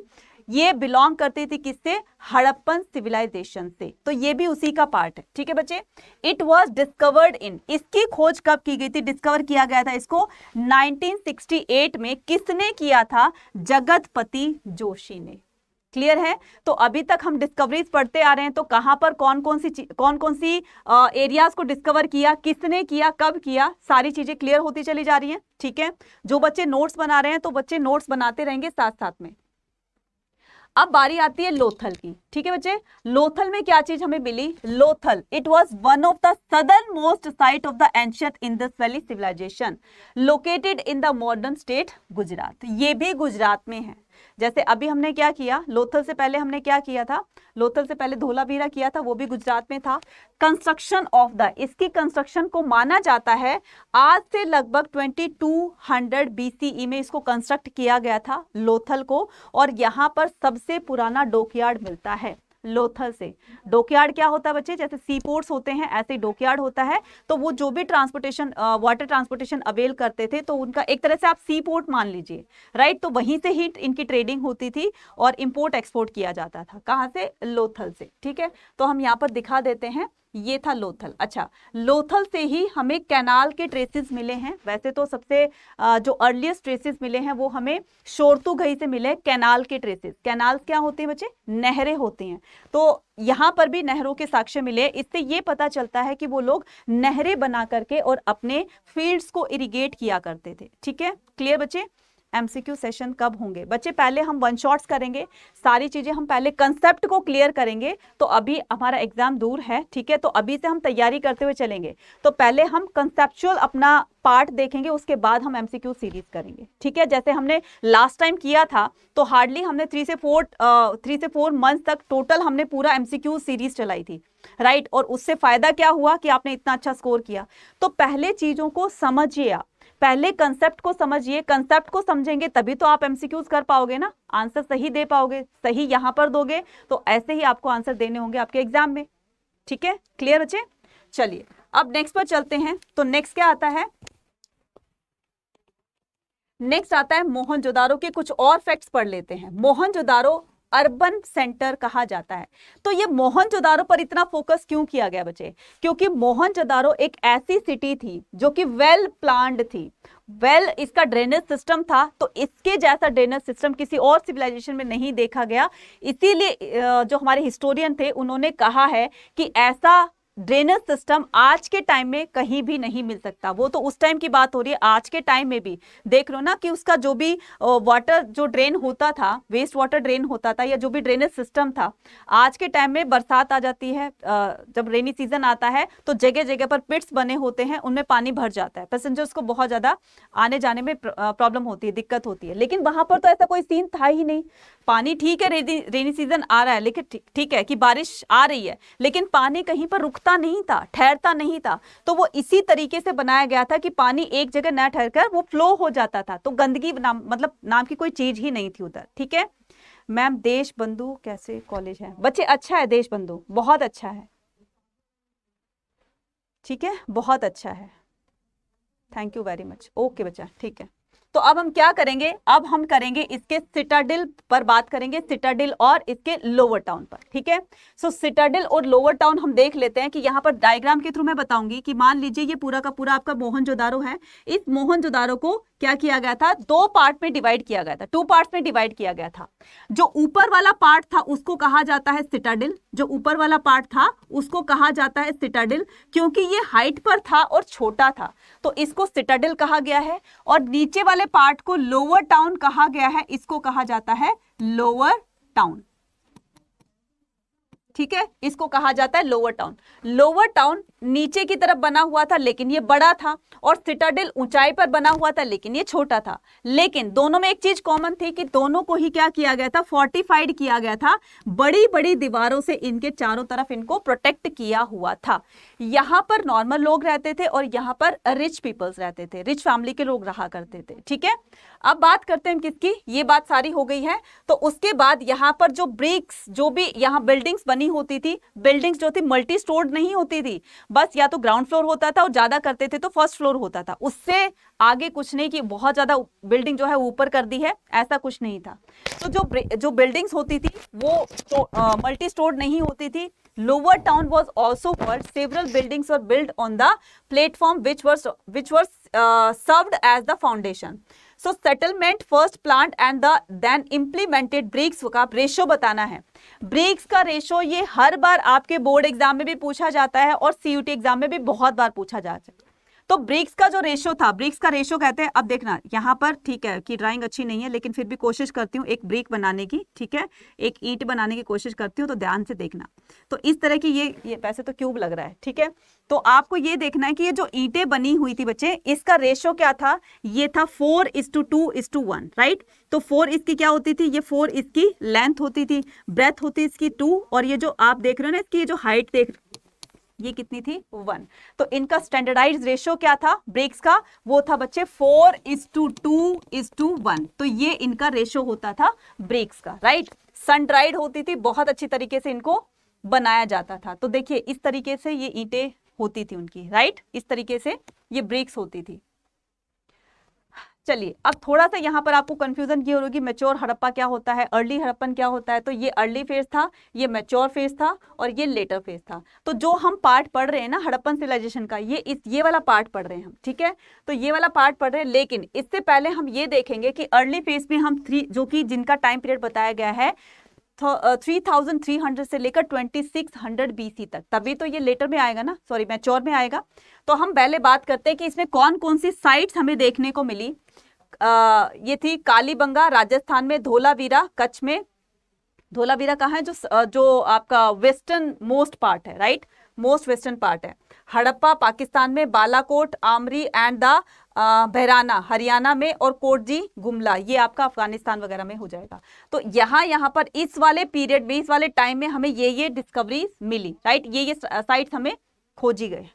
ये बिलोंग करती थी किससे हड़प्पन सिविलाइजेशन से तो ये भी उसी का पार्ट है ठीक है बच्चे इट वॉज डिस्कवर्ड इन इसकी खोज कब की गई थी डिस्कवर किया गया था इसको 1968 में किसने किया था जगतपति जोशी ने क्लियर है तो अभी तक हम डिस्कवरीज पढ़ते आ रहे हैं तो कहाँ पर कौन कौन सी कौन कौन सी एरियाज को डिस्कवर किया किसने किया कब किया सारी चीजें क्लियर होती चली जा रही हैं ठीक है जो बच्चे नोट्स बना रहे हैं तो बच्चे नोट्स बनाते रहेंगे साथ साथ में अब बारी आती है लोथल की ठीक है बच्चे लोथल में क्या चीज हमें मिली Lothal it was one of the southern most site of the ancient Indus valley civilization located in the modern state Gujarat ये भी गुजरात में है जैसे अभी हमने क्या किया लोथल से पहले हमने क्या किया था लोथल से पहले धोलावीरा किया था वो भी गुजरात में था कंस्ट्रक्शन ऑफ द इसकी कंस्ट्रक्शन को माना जाता है आज से लगभग 2200 बीसीई e में इसको कंस्ट्रक्ट किया गया था लोथल को और यहाँ पर सबसे पुराना डोकयार्ड मिलता है लोथल से डोकयार्ड क्या होता है बच्चे जैसे सी पोर्ट्स होते हैं ऐसे डोकयार्ड होता है तो वो जो भी ट्रांसपोर्टेशन वाटर ट्रांसपोर्टेशन अवेल करते थे तो उनका एक तरह से आप सी पोर्ट मान लीजिए राइट तो वहीं से ही इनकी ट्रेडिंग होती थी और इम्पोर्ट एक्सपोर्ट किया जाता था कहाँ से लोथल से ठीक है तो हम यहाँ पर दिखा देते हैं ये था लोथल अच्छा लोथल से ही हमें कैनाल के ट्रेसेस मिले हैं वैसे तो सबसे जो अर्लीस्ट ट्रेसेस मिले हैं वो हमें शोरतु घई से मिले कैनाल के ट्रेसेस कैनाल क्या होते हैं बच्चे नहरें होते हैं तो यहाँ पर भी नहरों के साक्ष्य मिले इससे ये पता चलता है कि वो लोग नहरें बना करके और अपने फील्ड्स को इरीगेट किया करते थे ठीक है क्लियर बच्चे एमसीक्यू सेशन कब होंगे बच्चे पहले हम वन शॉट्स करेंगे सारी चीज़ें हम पहले कंसेप्ट को क्लियर करेंगे तो अभी हमारा एग्ज़ाम दूर है ठीक है तो अभी से हम तैयारी करते हुए चलेंगे तो पहले हम कंसेप्चुअल अपना पार्ट देखेंगे उसके बाद हम एमसीक्यू सीरीज करेंगे ठीक है जैसे हमने लास्ट टाइम किया था तो हार्डली हमने थ्री से फोर थ्री से फोर मंथ तक टोटल हमने पूरा एमसीक्यू सीरीज चलाई थी राइट और उससे फ़ायदा क्या हुआ कि आपने इतना अच्छा स्कोर किया तो पहले चीज़ों को समझिए आप पहले कंसेप्ट को समझिए कंसेप्ट को समझेंगे तभी तो आप एमसीक्यूज कर पाओगे ना आंसर सही दे पाओगे सही यहां पर दोगे तो ऐसे ही आपको आंसर देने होंगे आपके एग्जाम में ठीक है क्लियर बच्चे चलिए अब नेक्स्ट पर चलते हैं तो नेक्स्ट क्या आता है नेक्स्ट आता है मोहन जोदारो के कुछ और फैक्ट्स पढ़ लेते हैं मोहन जोदारो अर्बन सेंटर कहा जाता है तो ये मोहनजोदारो पर इतना फोकस क्यों किया गया बच्चे क्योंकि मोहनजोदारो एक ऐसी सिटी थी जो कि वेल प्लान्ड थी वेल well, इसका ड्रेनेज सिस्टम था तो इसके जैसा ड्रेनेज सिस्टम किसी और सिविलाइजेशन में नहीं देखा गया इसीलिए जो हमारे हिस्टोरियन थे उन्होंने कहा है कि ऐसा ड्रेनेज सिस्टम आज के टाइम में कहीं भी नहीं मिल सकता वो तो उस टाइम की बात हो रही है आज के टाइम में भी देख लो ना कि उसका जो भी वाटर जो ड्रेन होता था वेस्ट वाटर ड्रेन होता था या जो भी ड्रेनेज सिस्टम था आज के टाइम में बरसात आ जाती है जब रेनी सीजन आता है तो जगह जगह पर पिट्स बने होते हैं उनमें पानी भर जाता है पैसेंजर्स को बहुत ज़्यादा आने जाने में प्रॉब्लम होती है दिक्कत होती है लेकिन वहाँ पर तो ऐसा कोई सीन था ही नहीं पानी ठीक है रेनी सीजन आ रहा है लेकिन ठीक है कि बारिश आ रही है लेकिन पानी कहीं पर रुकता रुकता नहीं था ठहरता नहीं था तो वो इसी तरीके से बनाया गया था कि पानी एक जगह न ठहर कर वो फ्लो हो जाता था तो गंदगी नाम मतलब नाम की कोई चीज ही नहीं थी उधर ठीक है मैम देश बंधु कैसे कॉलेज है बच्चे अच्छा है देश बंधु बहुत अच्छा है ठीक है बहुत अच्छा है thank you very much okay बच्चा ठीक है तो अब हम क्या करेंगे अब हम करेंगे इसके सिटाडिल पर बात करेंगे सिटाडिल और इसके लोअर टाउन पर ठीक है सो सिटाडिल और लोअर टाउन हम देख लेते हैं कि यहाँ पर डायग्राम के थ्रू मैं बताऊंगी कि मान लीजिए ये पूरा का पूरा आपका मोहनजोदारो है इस जोदारो को क्या किया गया था दो पार्ट में डिवाइड किया गया था टू पार्ट में डिवाइड किया गया था जो ऊपर वाला पार्ट था उसको कहा जाता है सिटाडिल जो ऊपर वाला पार्ट था उसको कहा जाता है सिटाडिल क्योंकि ये हाइट पर था और छोटा था तो इसको सिटाडिल कहा गया है और नीचे वाला वाले पार्ट को लोअर टाउन कहा गया है इसको कहा जाता है लोअर टाउन ठीक है इसको कहा जाता है लोअर टाउन लोअर टाउन नीचे की तरफ बना हुआ था लेकिन ये बड़ा था और सिटाडेल ऊंचाई पर बना हुआ था लेकिन ये छोटा था लेकिन दोनों में एक चीज कॉमन थी कि दोनों को ही क्या किया गया था फोर्टिफाइड किया गया था बड़ी बड़ी दीवारों से इनके चारों तरफ इनको प्रोटेक्ट किया हुआ था यहां पर नॉर्मल लोग रहते थे और यहां पर रिच पीपल्स रहते थे रिच फैमिली के लोग रहा करते थे ठीक है अब बात करते हैं किसकी ये बात सारी हो गई है तो उसके बाद यहां पर जो ब्रिक्स जो भी यहां बिल्डिंग्स बनी नहीं होती थी बिल्डिंग्स जो थी मल्टी स्टोर्ड नहीं होती थी बस या तो ग्राउंड फ्लोर होता था और ज्यादा करते थे तो फर्स्ट फ्लोर होता था उससे आगे कुछ नहीं कि बहुत ज्यादा बिल्डिंग जो है ऊपर कर दी है ऐसा कुछ नहीं था तो जो जो बिल्डिंग्स होती थी वो तो, मल्टी स्टोर्ड नहीं होती थी lower town was also world several buildings build on the platform which were which were served as the foundation so settlement first plant and the then implemented bricks का ratio बताना है breaks का ratio ये हर बार आपके board exam में भी पूछा जाता है और सीयूटी एग्जाम में भी बहुत बार पूछा जाता है तो ब्रिक्स का जो रेशो था ब्रिक्स का रेशो कहते हैं अब देखना यहाँ पर ठीक है कि ड्राइंग अच्छी नहीं है लेकिन फिर भी कोशिश करती हूँ एक ब्रिक बनाने की ठीक है एक ईट बनाने की कोशिश करती हूँ तो ध्यान से देखना तो इस तरह की ये ये वैसे तो क्यूब लग रहा है ठीक है तो आपको ये देखना है कि ये जो ईटे बनी हुई थी बच्चे इसका रेशो क्या था ये था four is two two is two one right तो फोर इसकी क्या होती थी ये फोर इसकी लेंथ होती थी ब्रेथ होती इसकी टू और ये जो आप देख रहे हो ना इसकी ये जो हाइट देख ये कितनी थी वन तो इनका स्टैंडर्डाइज रेशियो क्या था ब्रेक्स का वो था बच्चे four is two two is two one तो ये इनका रेशियो होता था ब्रेक्स का राइट सन ड्राइड होती थी बहुत अच्छी तरीके से इनको बनाया जाता था तो देखिए इस तरीके से ये ईंटें होती थी उनकी राइट इस तरीके से ये ब्रेक्स होती थी चलिए अब थोड़ा सा यहाँ पर आपको कंफ्यूजन ये होगी मेच्योर हड़प्पा क्या होता है अर्ली हड़प्पन क्या होता है तो ये अर्ली फेज था ये मेच्योर फेज था और ये लेटर फेज था तो जो हम पार्ट पढ़ रहे हैं ना हड़प्पन सिविलाइजेशन का ये इस ये वाला पार्ट पढ़ रहे हैं हम ठीक है तो ये वाला पार्ट पढ़ रहे हैं लेकिन इससे पहले हम ये देखेंगे कि अर्ली फेज में हम थ्री जो कि जिनका टाइम पीरियड बताया गया है थ्री थाउजेंड थ्री हंड्रेड से लेकर ट्वेंटी सिक्स हंड्रेड बीसी तक तभी तो ये लेटर में आएगा ना सॉरी मैच्योर में आएगा तो हम पहले बात करते हैं कि इसमें कौन कौन सी साइट्स हमें देखने को मिली आ, ये थी कालीबंगा राजस्थान में धोलावीरा कच्छ में धोलावीरा कहाँ है जो जो आपका वेस्टर्न मोस्ट पार्ट है राइट मोस्ट वेस्टर्न पार्ट है हड़प्पा पाकिस्तान में बालाकोट आमरी एंड द बहराना हरियाणा में और कोटजी गुमला ये आपका अफगानिस्तान वगैरह में हो जाएगा तो यहाँ यहाँ पर इस वाले पीरियड में इस वाले टाइम में हमें ये ये डिस्कवरीज मिली राइट ये ये साइट्स हमें खोजी गए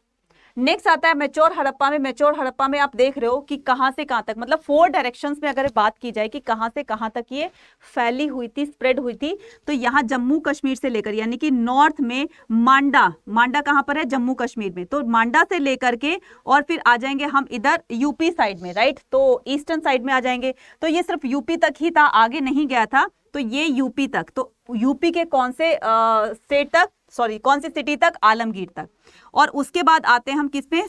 नेक्स्ट आता है मेच्योर हड़प्पा में मेच्योर हड़प्पा में आप देख रहे हो कि कहां से कहां तक मतलब फोर डायरेक्शंस में अगर बात की जाए कि कहां से कहां तक ये फैली हुई थी स्प्रेड हुई थी तो यहाँ जम्मू कश्मीर से लेकर यानी कि नॉर्थ में मांडा मांडा कहाँ पर है जम्मू कश्मीर में तो मांडा से लेकर के और फिर आ जाएंगे हम इधर यूपी साइड में राइट तो ईस्टर्न साइड में आ जाएंगे तो ये सिर्फ यूपी तक ही था आगे नहीं गया था तो ये यूपी तक तो यूपी के कौन से स्टेट तक सॉरी कौन सी सिटी तक आलमगीर तक और उसके बाद आते हैं हम किस पे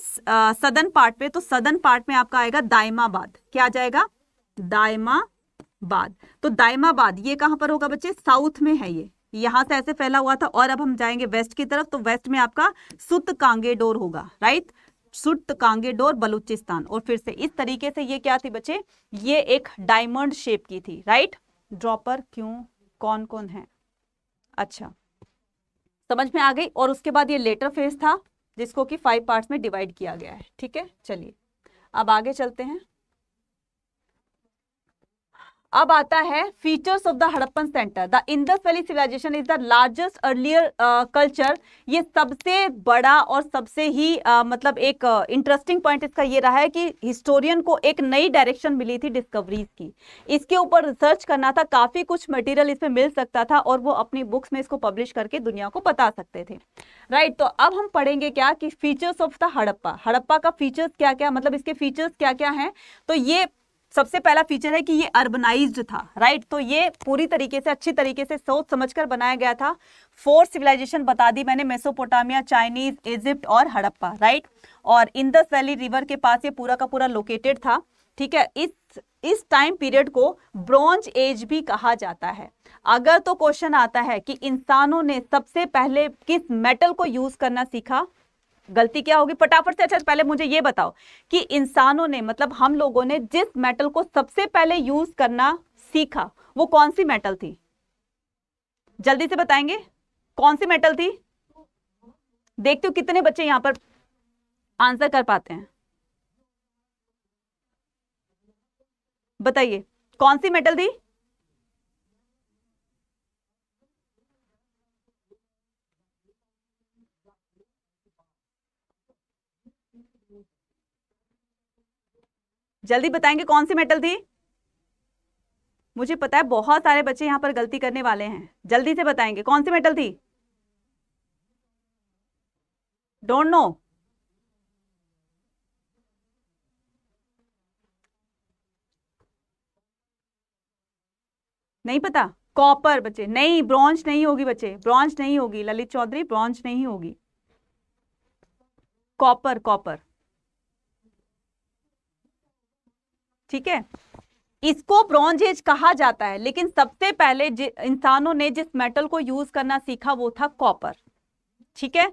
सदन पार्ट पे तो सदन पार्ट में आपका आएगा दायमाबाद क्या जाएगा दायमाबाद तो दायमाबाद ये कहां पर होगा बच्चे साउथ में है ये यहां से ऐसे फैला हुआ था और अब हम जाएंगे वेस्ट की तरफ तो वेस्ट में आपका सुत कांगेडोर होगा राइट सुत कांगेडोर बलूचिस्तान और फिर से इस तरीके से ये क्या थी बच्चे ये एक डायमंड शेप की थी राइट ड्रॉपर क्यों कौन कौन है अच्छा समझ में आ गई और उसके बाद ये लेटर फेज था जिसको कि फाइव पार्ट्स में डिवाइड किया गया है ठीक है चलिए अब आगे चलते हैं अब आता है features of the Harappan centre the Indus valley civilization is the largest earlier culture ये सबसे बड़ा और सबसे ही uh, मतलब एक इंटरेस्टिंग uh, पॉइंट इसका ये रहा है कि हिस्टोरियन को एक नई डायरेक्शन मिली थी डिस्कवरीज की इसके ऊपर रिसर्च करना था काफ़ी कुछ मटेरियल इसमें मिल सकता था और वो अपनी बुक्स में इसको पब्लिश करके दुनिया को बता सकते थे राइट right, तो अब हम पढ़ेंगे क्या कि features of the Harappa Harappa का फीचर्स क्या क्या मतलब इसके फीचर्स क्या क्या हैं तो ये सबसे पहला फीचर है कि ये अर्बनाइज्ड था राइट तो ये पूरी तरीके से अच्छी तरीके से सोच समझकर बनाया गया था फोर सिविलाइजेशन बता दी मैंने मेसोपोटामिया चाइनीज इजिप्ट और हड़प्पा राइट और इंदस वैली रिवर के पास ये पूरा का पूरा लोकेटेड था ठीक है इस इस टाइम पीरियड को ब्रॉन्ज एज भी कहा जाता है अगर तो क्वेश्चन आता है कि इंसानों ने सबसे पहले किस मेटल को यूज करना सीखा गलती क्या होगी फटाफट से अच्छा पहले मुझे ये बताओ कि इंसानों ने मतलब हम लोगों ने जिस मेटल को सबसे पहले यूज करना सीखा वो कौन सी मेटल थी जल्दी से बताएंगे कौन सी मेटल थी देखते हो कितने बच्चे यहां पर आंसर कर पाते हैं बताइए कौन सी मेटल थी जल्दी बताएंगे कौन सी मेटल थी मुझे पता है बहुत सारे बच्चे यहां पर गलती करने वाले हैं जल्दी से बताएंगे कौन सी मेटल थी डोंट नो नहीं पता कॉपर बच्चे नहीं ब्रॉन्ज नहीं होगी बच्चे ब्रॉन्ज नहीं होगी ललित चौधरी ब्रॉन्ज नहीं होगी कॉपर कॉपर ठीक है इसको ब्रॉन्ज एज कहा जाता है लेकिन सबसे पहले इंसानों ने जिस मेटल को यूज करना सीखा वो था कॉपर ठीक है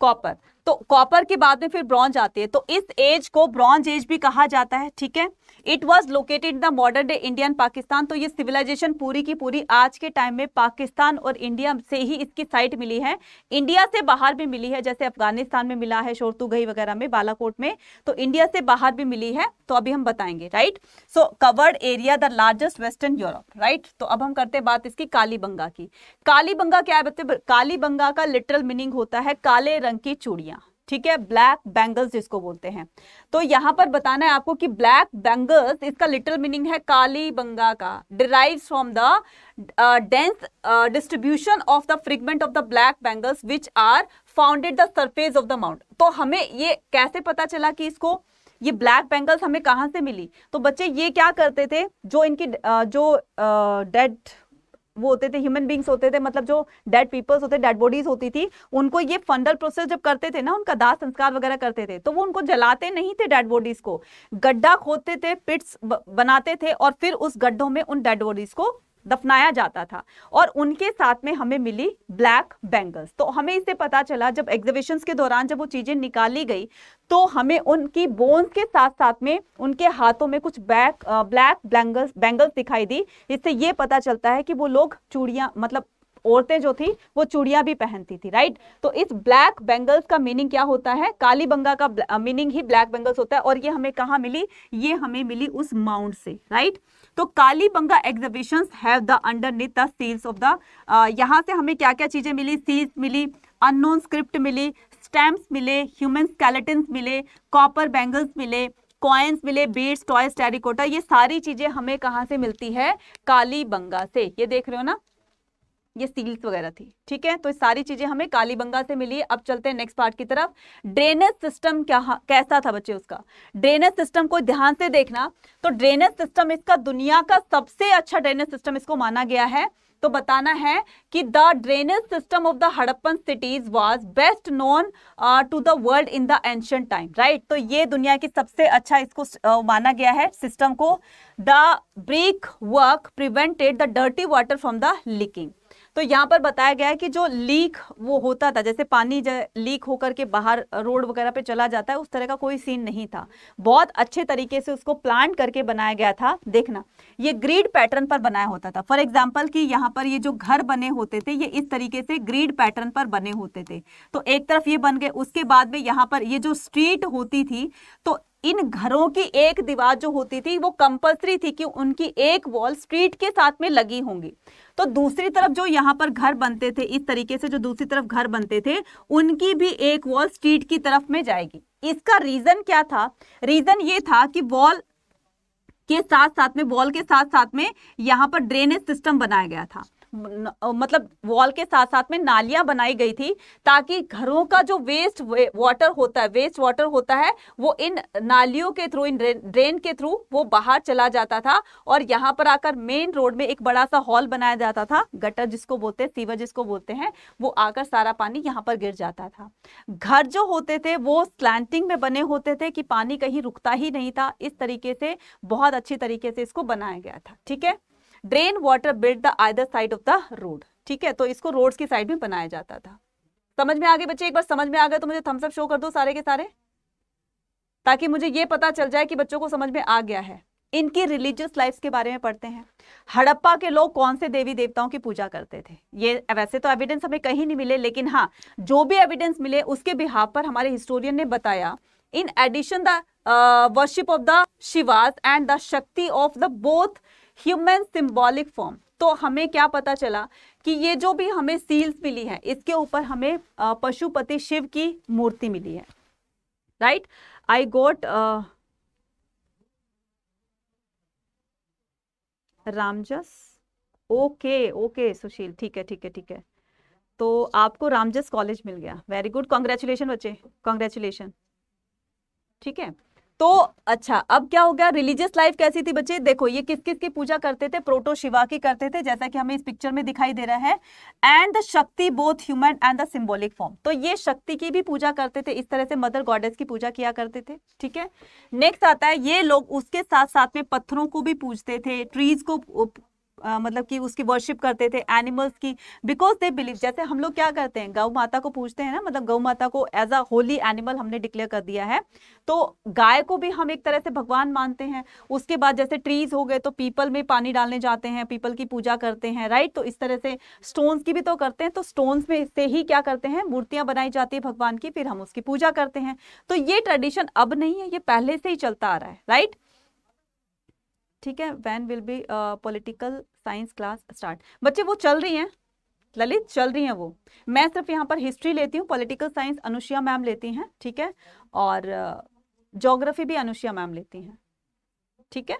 कॉपर तो कॉपर के बाद में फिर ब्रॉन्ज आती है तो इस एज को ब्रॉन्ज एज भी कहा जाता है ठीक है it was located the modern day Indian Pakistan तो ये सिविलाइजेशन पूरी की पूरी आज के टाइम में पाकिस्तान और इंडिया से ही इसकी साइट मिली है इंडिया से बाहर भी मिली है जैसे अफगानिस्तान में मिला है शोरतुगई वगैरह में बालाकोट में तो इंडिया से बाहर भी मिली है तो अभी हम बताएंगे right so covered area the largest western Europe right तो अब हम करते हैं बात इसकी कालीबंगा की कालीबंगा क्या है बच्चे कालीबंगा का लिटरल मीनिंग होता है काले रंग की चूड़ियां ठीक है ब्लैक बैंगल्स जिसको बोलते हैं तो यहाँ पर बताना है आपको कि ब्लैक बैंगल्स इसका लिटिल मीनिंग है काली बंगा का derive from the dense distribution of the fragment of the black bangles which are founded the surface of the mount तो हमें ये कैसे पता चला कि इसको ये ब्लैक बैंगल्स हमें कहाँ से मिली तो बच्चे ये क्या करते थे जो इनकी uh, जो डेड uh, वो होते थे ह्यूमन बींग्स होते थे मतलब जो डेड पीपल्स होते डेड बॉडीज होती थी उनको ये फंडल प्रोसेस जब करते थे ना उनका दाह संस्कार वगैरह करते थे तो वो उनको जलाते नहीं थे डेड बॉडीज को गड्ढा खोदते थे पिट्स बनाते थे और फिर उस गड्ढों में उन डेड बॉडीज को दफनाया जाता था और उनके साथ में हमें मिली ब्लैक बैंगल्स तो हमें इससे पता चला जब एग्जीबिशन के दौरान जब वो चीज़ें निकाली गई तो हमें उनकी बोन्स के साथ साथ में उनके हाथों में कुछ बैक ब्लैक बैंगल्स बैंगल्स दिखाई दी इससे ये पता चलता है कि वो लोग चूड़ियाँ मतलब औरतें जो थी वो चूड़ियां भी पहनती थी राइट तो इस ब्लैक बेंगल्स का मीनिंग क्या होता है काली बंगा का मीनिंग ही ब्लैक बेंगल्स होता है और ये हमें कहा मिली ये हमें मिली उस माउंट से राइट तो Kali Banga exhibition have the underneath the of the यहाँ से हमें क्या क्या चीज़ें मिली सील्स मिली अननोन स्क्रिप्ट मिली स्टैम्प्स मिले ह्यूमन स्केलेटन्स मिले कॉपर बैंगल्स मिले कॉइन्स मिले बीड्स टॉयस टेरिकोटा ये सारी चीज़ें हमें कहाँ से मिलती है काली बंगा से ये देख रहे हो ना ये सील्स वगैरह थी ठीक है तो सारी चीजें हमें कालीबंगा से मिली अब चलते हैं नेक्स्ट पार्ट की तरफ ड्रेनेज सिस्टम क्या कैसा था बच्चे उसका ड्रेनेज सिस्टम को ध्यान से देखना तो ड्रेनेज सिस्टम इसका दुनिया का सबसे अच्छा ड्रेनेज सिस्टम इसको माना गया है तो बताना है कि the drainage system of the Harappan cities was best known to the world in the ancient time right तो ये दुनिया की सबसे अच्छा इसको uh, माना गया है सिस्टम को the brick work prevented the dirty water from the leaking तो यहाँ पर बताया गया है कि जो लीक वो होता था जैसे पानी लीक होकर के बाहर रोड वगैरह पे चला जाता है उस तरह का कोई सीन नहीं था बहुत अच्छे तरीके से उसको प्लान करके बनाया गया था देखना ये ग्रीड पैटर्न पर बनाया होता था फॉर एग्जाम्पल कि यहाँ पर ये जो घर बने होते थे ये इस तरीके से ग्रीड पैटर्न पर बने होते थे तो एक तरफ ये बन गए उसके बाद में यहाँ पर ये जो स्ट्रीट होती थी तो इन घरों की एक दीवार जो होती थी वो कंपलसरी थी कि उनकी एक वॉल स्ट्रीट के साथ में लगी होंगी तो दूसरी तरफ जो यहाँ पर घर बनते थे इस तरीके से जो दूसरी तरफ घर बनते थे उनकी भी एक वॉल स्ट्रीट की तरफ में जाएगी इसका रीजन क्या था रीजन ये था कि वॉल के साथ साथ में वॉल के साथ साथ में यहाँ पर ड्रेनेज सिस्टम बनाया गया था मतलब वॉल के साथ साथ में नालियां बनाई गई थी ताकि घरों का जो वेस्ट वाटर होता है वेस्ट वाटर होता है वो इन नालियों के थ्रू इन ड्रेन के थ्रू वो बाहर चला जाता था और यहाँ पर आकर मेन रोड में एक बड़ा सा हॉल बनाया जाता था गटर जिसको बोलते हैं सीवर जिसको बोलते हैं वो आकर सारा पानी यहाँ पर गिर जाता था घर जो होते थे वो स्लैंटिंग में बने होते थे कि पानी कहीं रुकता ही नहीं था इस तरीके से बहुत अच्छी तरीके से इसको बनाया गया था ठीक है drain water build the other side of the road ठीक है तो इसको रोड्स की साइड में बनाया जाता था समझ में आ गए बच्चे एक बार समझ में आ गए तो मुझे थम्सअप शो कर दो सारे के सारे ताकि मुझे ये पता चल जाए कि बच्चों को समझ में आ गया है इनकी रिलीजियस लाइफ के बारे में पढ़ते हैं हड़प्पा के लोग कौन से देवी देवताओं की पूजा करते थे ये वैसे तो एविडेंस हमें कहीं नहीं मिले लेकिन हाँ जो भी एविडेंस मिले उसके बिहाफ पर हमारे हिस्टोरियन ने बताया in addition the worship of the Shivas and the Shakti of the both human symbolic form तो हमें क्या पता चला कि ये जो भी हमें सील्स मिली है इसके ऊपर हमें पशुपति शिव की मूर्ति मिली है right I got Ramjas okay okay Sushil ठीक है ठीक है ठीक है तो आपको रामजस कॉलेज मिल गया वेरी गुड कॉन्ग्रेचुलेशन बच्चे कॉन्ग्रेचुलेशन ठीक है तो अच्छा अब क्या हो गया रिलीजियस लाइफ कैसी थी बच्चे देखो ये किस किस की पूजा करते थे प्रोटो शिवा की करते थे जैसा कि हमें इस पिक्चर में दिखाई दे रहा है and the Shakti both human and the symbolic form तो ये शक्ति की भी पूजा करते थे इस तरह से मदर गॉडेस की पूजा किया करते थे ठीक है नेक्स्ट आता है ये लोग उसके साथ साथ में पत्थरों को भी पूजते थे ट्रीज को आ, मतलब कि उसकी वर्शिप करते थे एनिमल्स की बिकॉज दे बिलीव जैसे हम लोग क्या करते हैं गौ माता को पूछते हैं ना मतलब गौ माता को एज अ होली एनिमल हमने डिक्लेयर कर दिया है तो गाय को भी हम एक तरह से भगवान मानते हैं उसके बाद जैसे ट्रीज हो गए तो पीपल में पानी डालने जाते हैं पीपल की पूजा करते हैं राइट तो इस तरह से स्टोन्स की भी तो करते हैं तो स्टोन्स में से ही क्या करते हैं मूर्तियां बनाई जाती है भगवान की फिर हम उसकी पूजा करते हैं तो ये ट्रेडिशन अब नहीं है ये पहले से ही चलता आ रहा है राइट ठीक है when will be political science class start बच्चे वो चल रही हैं ललित चल रही हैं वो मैं सिर्फ यहाँ पर हिस्ट्री लेती हूँ पॉलिटिकल साइंस अनुषिया मैम लेती हैं ठीक है और जोग्राफी भी अनुषिया मैम लेती हैं ठीक है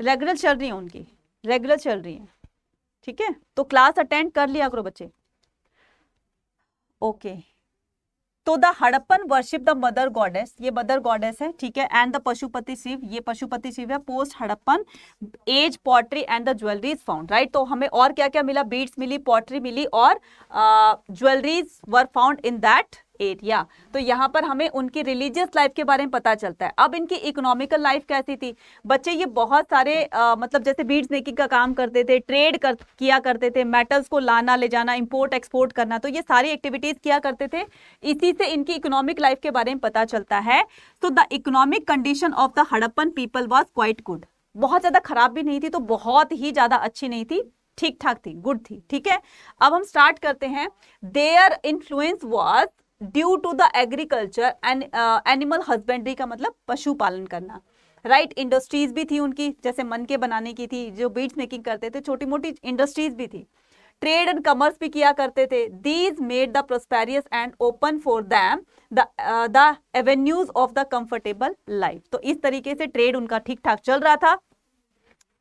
रेगुलर चल रही हैं उनकी रेगुलर चल रही हैं ठीक है तो क्लास अटेंड कर लिया करो बच्चे ओके okay. तो the Harappan worship the mother goddess ये मदर गॉडेस है ठीक है एंड द पशुपति शिव ये पशुपति शिव है post Harappan age pottery and the jewelleries found right तो हमें और क्या क्या मिला बीड्स मिली पॉटरी मिली और jewelleries were found in that area तो यहाँ पर हमें उनकी रिलीजियस लाइफ के बारे में पता चलता है अब इनकी इकोनॉमिकल लाइफ कैसी थी बच्चे ये बहुत सारे आ, मतलब जैसे बीड्स मेकिंग का काम करते थे ट्रेड कर किया करते थे मेटल्स को लाना ले जाना इम्पोर्ट एक्सपोर्ट करना तो ये सारी एक्टिविटीज़ किया करते थे इसी से इनकी इकोनॉमिक लाइफ के बारे में पता चलता है तो the economic condition of the Harappan people was quite good बहुत ज़्यादा खराब भी नहीं थी तो बहुत ही ज़्यादा अच्छी नहीं थी ठीक ठाक थी गुड थी ठीक है अब हम स्टार्ट करते हैं their influence was due to the agriculture and animal husbandry का मतलब पशुपालन करना राइट right, इंडस्ट्रीज भी थी उनकी जैसे मन के बनाने की थी जो बीट्स मेकिंग करते थे छोटी मोटी इंडस्ट्रीज भी थी ट्रेड एंड कमर्स भी किया करते थे these made the prosperous and open for them the avenues of the comfortable life तो इस तरीके से ट्रेड उनका ठीक ठाक चल रहा था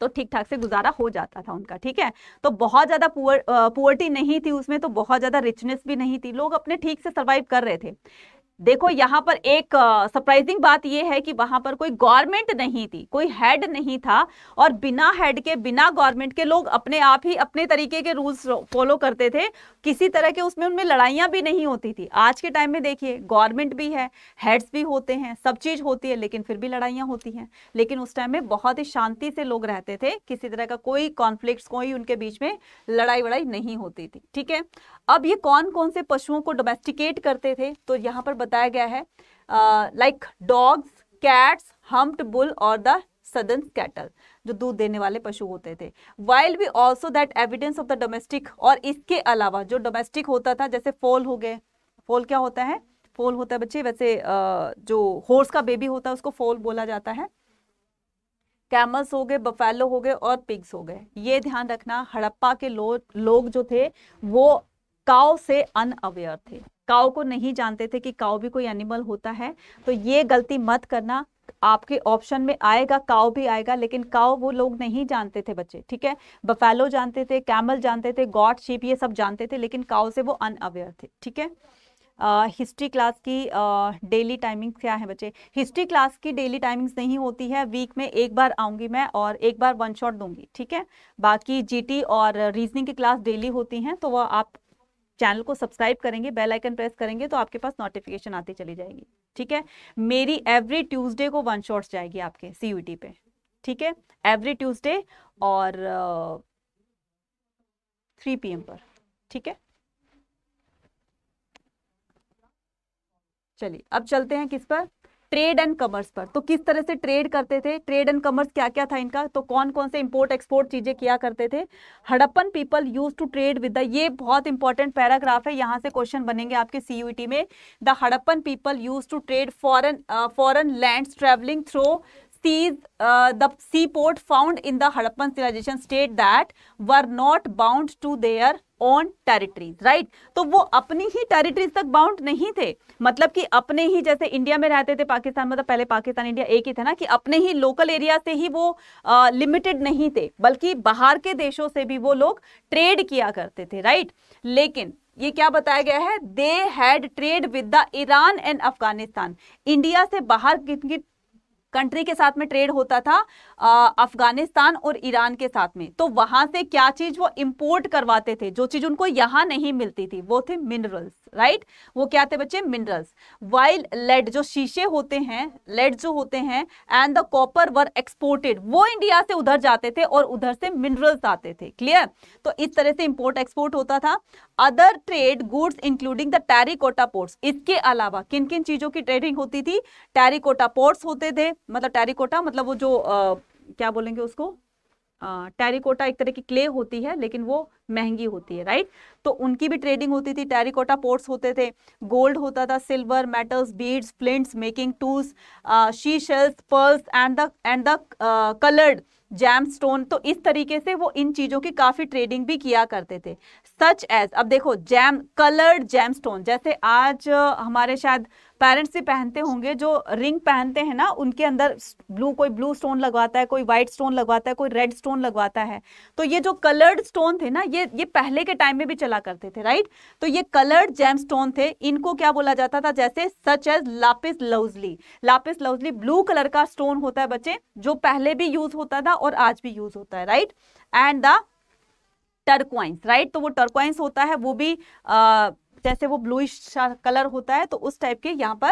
तो ठीक ठाक से गुजारा हो जाता था उनका ठीक है तो बहुत ज़्यादा पुअर पुअर्टी नहीं थी उसमें तो बहुत ज़्यादा रिचनेस भी नहीं थी लोग अपने ठीक से सर्वाइव कर रहे थे देखो यहाँ पर एक सरप्राइजिंग बात यह है कि वहां पर कोई गवर्नमेंट नहीं थी कोई हेड नहीं था और बिना हेड के बिना गवर्नमेंट के लोग अपने आप ही अपने तरीके के रूल्स फॉलो करते थे किसी तरह के उसमें उनमें लड़ाइयाँ भी नहीं होती थी आज के टाइम में देखिए गवर्नमेंट भी है हेड्स भी होते हैं सब चीज़ होती है लेकिन फिर भी लड़ाइयाँ होती हैं लेकिन उस टाइम में बहुत ही शांति से लोग रहते थे किसी तरह का कोई कॉन्फ्लिक्ट कोई उनके बीच में लड़ाई वड़ाई नहीं होती थी ठीक है अब ये कौन कौन से पशुओं को डोमेस्टिकेट करते थे तो यहाँ पर बताया गया है like dogs cats humped bull और द सदन कैटल जो दूध देने वाले पशु होते थे वाइल्ड भी also that evidence of the domestic और इसके अलावा जो डोमेस्टिक होता था जैसे फोल हो गए फोल क्या होता है फोल होता है बच्चे वैसे जो हॉर्स का बेबी होता है उसको फोल बोला जाता है कैमल्स हो गए बफेलो हो गए और पिग्स हो गए ये ध्यान रखना हड़प्पा के लो, लोग जो थे वो काओ से अनअवेयर थे काओ को नहीं जानते थे कि काओ भी कोई एनिमल होता है तो ये गलती मत करना आपके ऑप्शन में आएगा काओ भी आएगा लेकिन काव वो लोग नहीं जानते थे बच्चे ठीक है बफेलो जानते थे कैमल जानते थे गॉड शिप ये सब जानते थे लेकिन काओ से वो अनअवेयर थे ठीक है हिस्ट्री क्लास की डेली uh, टाइमिंग क्या है बच्चे हिस्ट्री क्लास की डेली टाइमिंग्स नहीं होती है वीक में एक बार आऊंगी मैं और एक बार वन शॉट दूंगी ठीक है बाकी जीटी और रीजनिंग की क्लास डेली होती हैं तो वह आप चैनल को सब्सक्राइब करेंगे बेल आइकन प्रेस करेंगे तो आपके पास नोटिफिकेशन आती चली जाएगी ठीक है मेरी एवरी ट्यूसडे को वन शॉर्ट जाएगी आपके सीयूटी पे ठीक है एवरी ट्यूसडे और थ्री uh, पीएम पर ठीक है चलिए अब चलते हैं किस पर ट्रेड एंड कमर्स पर तो किस तरह से ट्रेड करते थे ट्रेड एंड कमर्स क्या क्या था इनका तो कौन कौन से इंपोर्ट एक्सपोर्ट चीजें किया करते थे Harappan people use to trade with the ये बहुत इंपॉर्टेंट पैराग्राफ है यहाँ से क्वेश्चन बनेंगे आपके सीयूटी में the Harappan people use to trade foreign foreign land travelling through seas the sea port found in the Harappan civilization state that were not bound to their own territories right तो वो अपनी ही territories तक bound नहीं थे मतलब कि अपने ही जैसे इंडिया में रहते थे पाकिस्तान मतलब पहले पाकिस्तान इंडिया एक ही था ना कि अपने ही लोकल एरिया से ही वो लिमिटेड नहीं थे बल्कि बाहर के देशों से भी वो लोग ट्रेड किया करते थे राइट लेकिन ये क्या बताया गया है they had trade with the Iran and Afghanistan India से बाहर किन किन कंट्री के साथ में ट्रेड होता था अफगानिस्तान और ईरान के साथ में तो वहां से क्या चीज वो इंपोर्ट करवाते थे जो चीज उनको यहाँ नहीं मिलती थी वो थे मिनरल्स राइट वो क्या थे बच्चे मिनरल्स वाइल लेड जो शीशे होते हैं लेड जो होते हैं and the copper were exported वो इंडिया से उधर जाते थे और उधर से मिनरल्स आते थे क्लियर तो इस तरह से इंपोर्ट एक्सपोर्ट होता था other trade goods including the terracotta ports इसके अलावा किन किन चीजों की ट्रेडिंग होती थी टेरिकोटा पोर्ट्स होते थे मतलब टेरिकोटा मतलब वो जो आ, क्या बोलेंगे उसको टेरिकोटा एक तरह की क्ले होती है लेकिन वो महंगी होती है राइट तो उनकी भी ट्रेडिंग होती थी टेरिकोटा पोर्ट्स होते थे गोल्ड होता था silver metals beads flints making tools shells pearls and the and the coloured gem stone तो इस तरीके से वो इन चीज़ों की काफ़ी ट्रेडिंग भी किया करते थे सच एज अब देखो जैम कलर्ड जैम स्टोन जैसे आज हमारे शायद पेरेंट्स भी पहनते होंगे जो रिंग पहनते हैं ना उनके अंदर ब्लू कोई ब्लू स्टोन लगवाता है कोई व्हाइट स्टोन लगवाता है कोई रेड स्टोन लगवाता है तो ये जो कलर्ड स्टोन थे ना ये ये पहले के टाइम में भी चला करते थे राइट तो ये कलर्ड जैम स्टोन थे इनको क्या बोला जाता था जैसे such as lapis lazuli lapis lazuli blue colour का स्टोन होता है बच्चे जो पहले भी यूज होता था और आज भी यूज होता है right and the turquoise right तो वो टर्कवाइंस होता है वो भी आ, जैसे वो ब्लूइश कलर होता है तो उस टाइप के यहाँ पर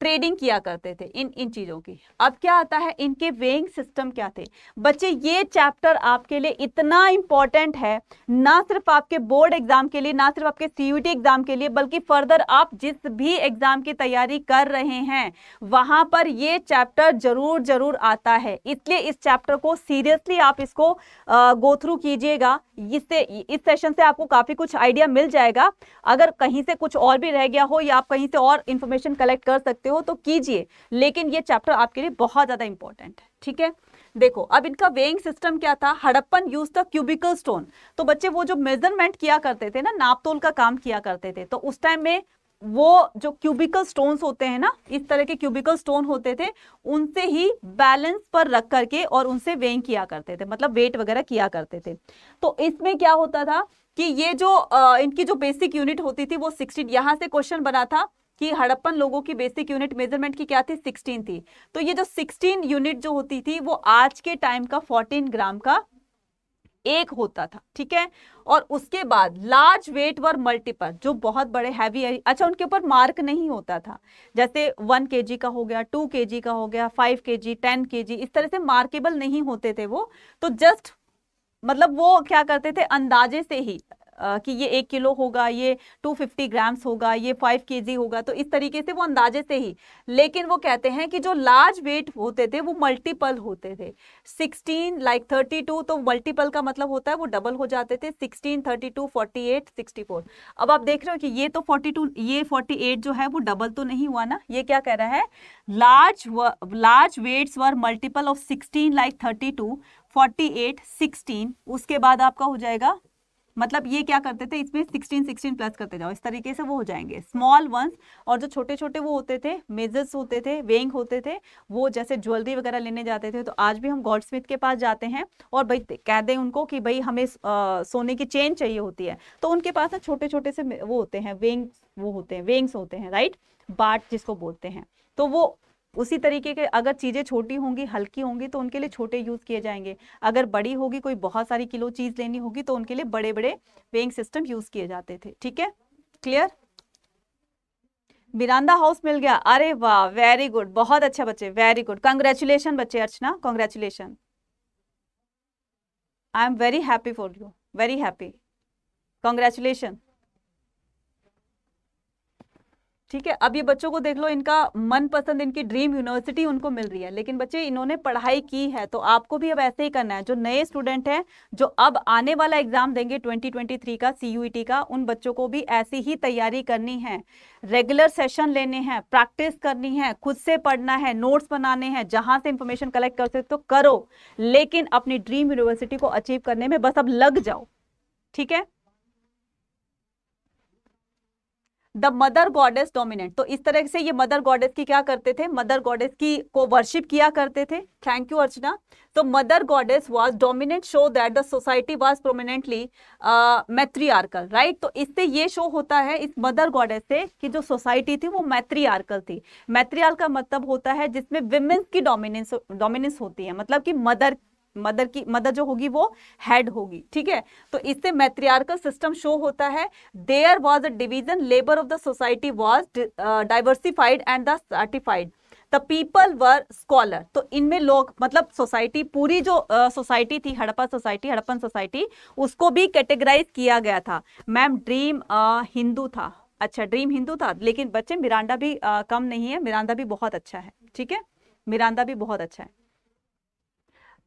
ट्रेडिंग किया करते थे इन इन चीज़ों की अब क्या आता है इनके वेइंग सिस्टम क्या थे बच्चे ये चैप्टर आपके लिए इतना इंपॉर्टेंट है ना सिर्फ आपके बोर्ड एग्जाम के लिए ना सिर्फ आपके सीयूटी एग्जाम के लिए बल्कि फर्दर आप जिस भी एग्जाम की तैयारी कर रहे हैं वहां पर ये चैप्टर जरूर जरूर आता है इसलिए इस चैप्टर को सीरियसली आप इसको गो थ्रू कीजिएगा इससे इस सेशन से आपको काफ़ी कुछ आइडिया मिल जाएगा अगर कहीं से कुछ और भी रह गया हो या आप कहीं से और इन्फॉर्मेशन कलेक्ट कर सकते सकते हो तो कीजिए लेकिन ये चैप्टर आपके लिए बहुत ज़्यादा इंपॉर्टेंट है ठीक है देखो अब इनका वेइंग सिस्टम क्या था Harappan use the cubical stone तो बच्चे वो जो मेजरमेंट किया करते थे ना नापतोल का काम किया करते थे तो उस टाइम में वो जो क्यूबिकल स्टोन्स होते हैं ना इस तरह के क्यूबिकल स्टोन होते थे उनसे ही बैलेंस पर रख करके और उनसे वेइंग किया करते थे मतलब वेट वगैरह किया करते थे तो इसमें क्या होता था कि ये जो आ, इनकी जो बेसिक यूनिट होती थी वो सिक्सटीन यहां से क्वेश्चन बना था कि हड़प्पन लोगों की बेसिक यूनिट मेजरमेंट की क्या थी 16 थी तो ये जो 16 यूनिट जो होती थी वो आज के टाइम का 14 ग्राम का एक होता था ठीक है और उसके बाद लार्ज वेट वर मल्टीपल जो बहुत बड़े हैवी है अच्छा उनके ऊपर मार्क नहीं होता था जैसे वन के का हो गया टू के का हो गया फाइव के जी टेन के इस तरह से मार्केबल नहीं होते थे वो तो जस्ट मतलब वो क्या करते थे अंदाजे से ही कि ये एक किलो होगा ये 250 ग्राम्स होगा ये 5 केजी होगा तो इस तरीके से वो अंदाजे से ही लेकिन वो कहते हैं कि जो लार्ज वेट होते थे वो मल्टीपल होते थे 16 लाइक 32 तो मल्टीपल का मतलब होता है वो डबल हो जाते थे 16 32 48 64 अब आप देख रहे हो कि ये तो 42 ये 48 जो है वो डबल तो नहीं हुआ ना ये क्या कह रहा है large large weights were multiple of sixteen like forty eight sixteen उसके बाद आपका हो जाएगा मतलब ये क्या करते थे इसमें सिक्सटीन सिक्सटीन प्लस करते जाओ इस तरीके से वो हो जाएंगे स्मॉल वंस और जो छोटे छोटे वो होते थे मेजर्स होते थे वेइंग होते थे वो जैसे ज्वेलरी वगैरह लेने जाते थे तो आज भी हम गॉड स्मिथ के पास जाते हैं और भाई कह दें उनको कि भाई हमें आ, सोने की चेन चाहिए होती है तो उनके पास ना छोटे छोटे से वो होते हैं वेंग्स वो होते हैं वेंग्स होते हैं राइट बाट जिसको बोलते हैं तो वो उसी तरीके के अगर चीज़ें छोटी होंगी हल्की होंगी तो उनके लिए छोटे यूज़ किए जाएंगे अगर बड़ी होगी कोई बहुत सारी किलो चीज़ लेनी होगी तो उनके लिए बड़े बड़े वेइंग सिस्टम यूज़ किए जाते थे ठीक है क्लियर मिरांडा हाउस मिल गया अरे वाह वेरी गुड बहुत अच्छा बच्चे वेरी गुड कंग्रेचुलेशन बच्चे Archana congratulation I am very happy for you very happy congratulation ठीक है अब ये बच्चों को देख लो इनका मनपसंद इनकी ड्रीम यूनिवर्सिटी उनको मिल रही है लेकिन बच्चे इन्होंने पढ़ाई की है तो आपको भी अब ऐसे ही करना है जो नए स्टूडेंट हैं जो अब आने वाला एग्जाम देंगे 2023 का सी e का उन बच्चों को भी ऐसी ही तैयारी करनी है रेगुलर सेशन लेने हैं प्रैक्टिस करनी है खुद से पढ़ना है नोट्स बनाने हैं जहाँ से इंफॉर्मेशन कलेक्ट कर सकते तो करो लेकिन अपनी ड्रीम यूनिवर्सिटी को अचीव करने में बस अब लग जाओ ठीक है द मदर गॉडेस डोमिनेंट तो इस तरह से ये मदर गॉडेस की क्या करते थे मदर गॉडेस की को वर्शिप किया करते थे थैंक यू अर्चना तो mother goddess was dominant show that the society was prominently आर्कल राइट तो इससे ये शो होता है इस मदर गॉडेस से कि जो सोसाइटी थी वो मैत्री आर्कल थी मैत्री आर्कल मतलब होता है जिसमें विमेन्स की डोमिनेंस डोमिनेंस होती है मतलब कि मदर मदर की मदर जो होगी वो हेड होगी ठीक है तो इससे मैत्रियार्कल सिस्टम शो होता है there was a division labour of the society was diversified and the certified the people were scholar तो इनमें लोग मतलब सोसाइटी पूरी जो सोसाइटी uh, थी हड़प्पा सोसाइटी हड़प्पन सोसाइटी उसको भी कैटेगराइज किया गया था मैम ड्रीम uh, हिंदू था अच्छा ड्रीम हिंदू था लेकिन बच्चे मिरांडा भी uh, कम नहीं है मिरांडा भी बहुत अच्छा है ठीक है मिरांडा भी बहुत अच्छा है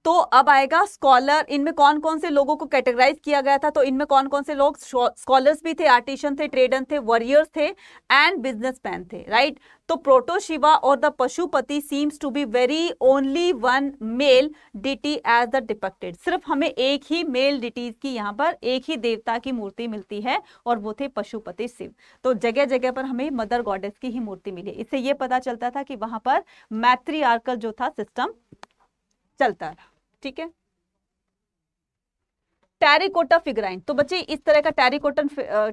तो अब आएगा स्कॉलर इनमें कौन कौन से लोगों को कैटेगराइज किया गया था तो इनमें कौन कौन से लोग स्कॉलर्स भी थे आर्टिशन थे ट्रेडर थे वॉरियर्स थे एंड बिजनेसमैन थे राइट तो प्रोटो शिवा और the Pashupati seems to be very only one male deity as the depicted सिर्फ हमें एक ही मेल डिटीज की यहाँ पर एक ही देवता की मूर्ति मिलती है और वो थे पशुपति शिव तो जगह जगह पर हमें मदर गॉडेस की ही मूर्ति मिली इससे ये पता चलता था कि वहां पर आर्कल जो था सिस्टम चलता रहा práctica टेरिकोटा फिगराइन तो बच्चे इस तरह का टेरिकोटन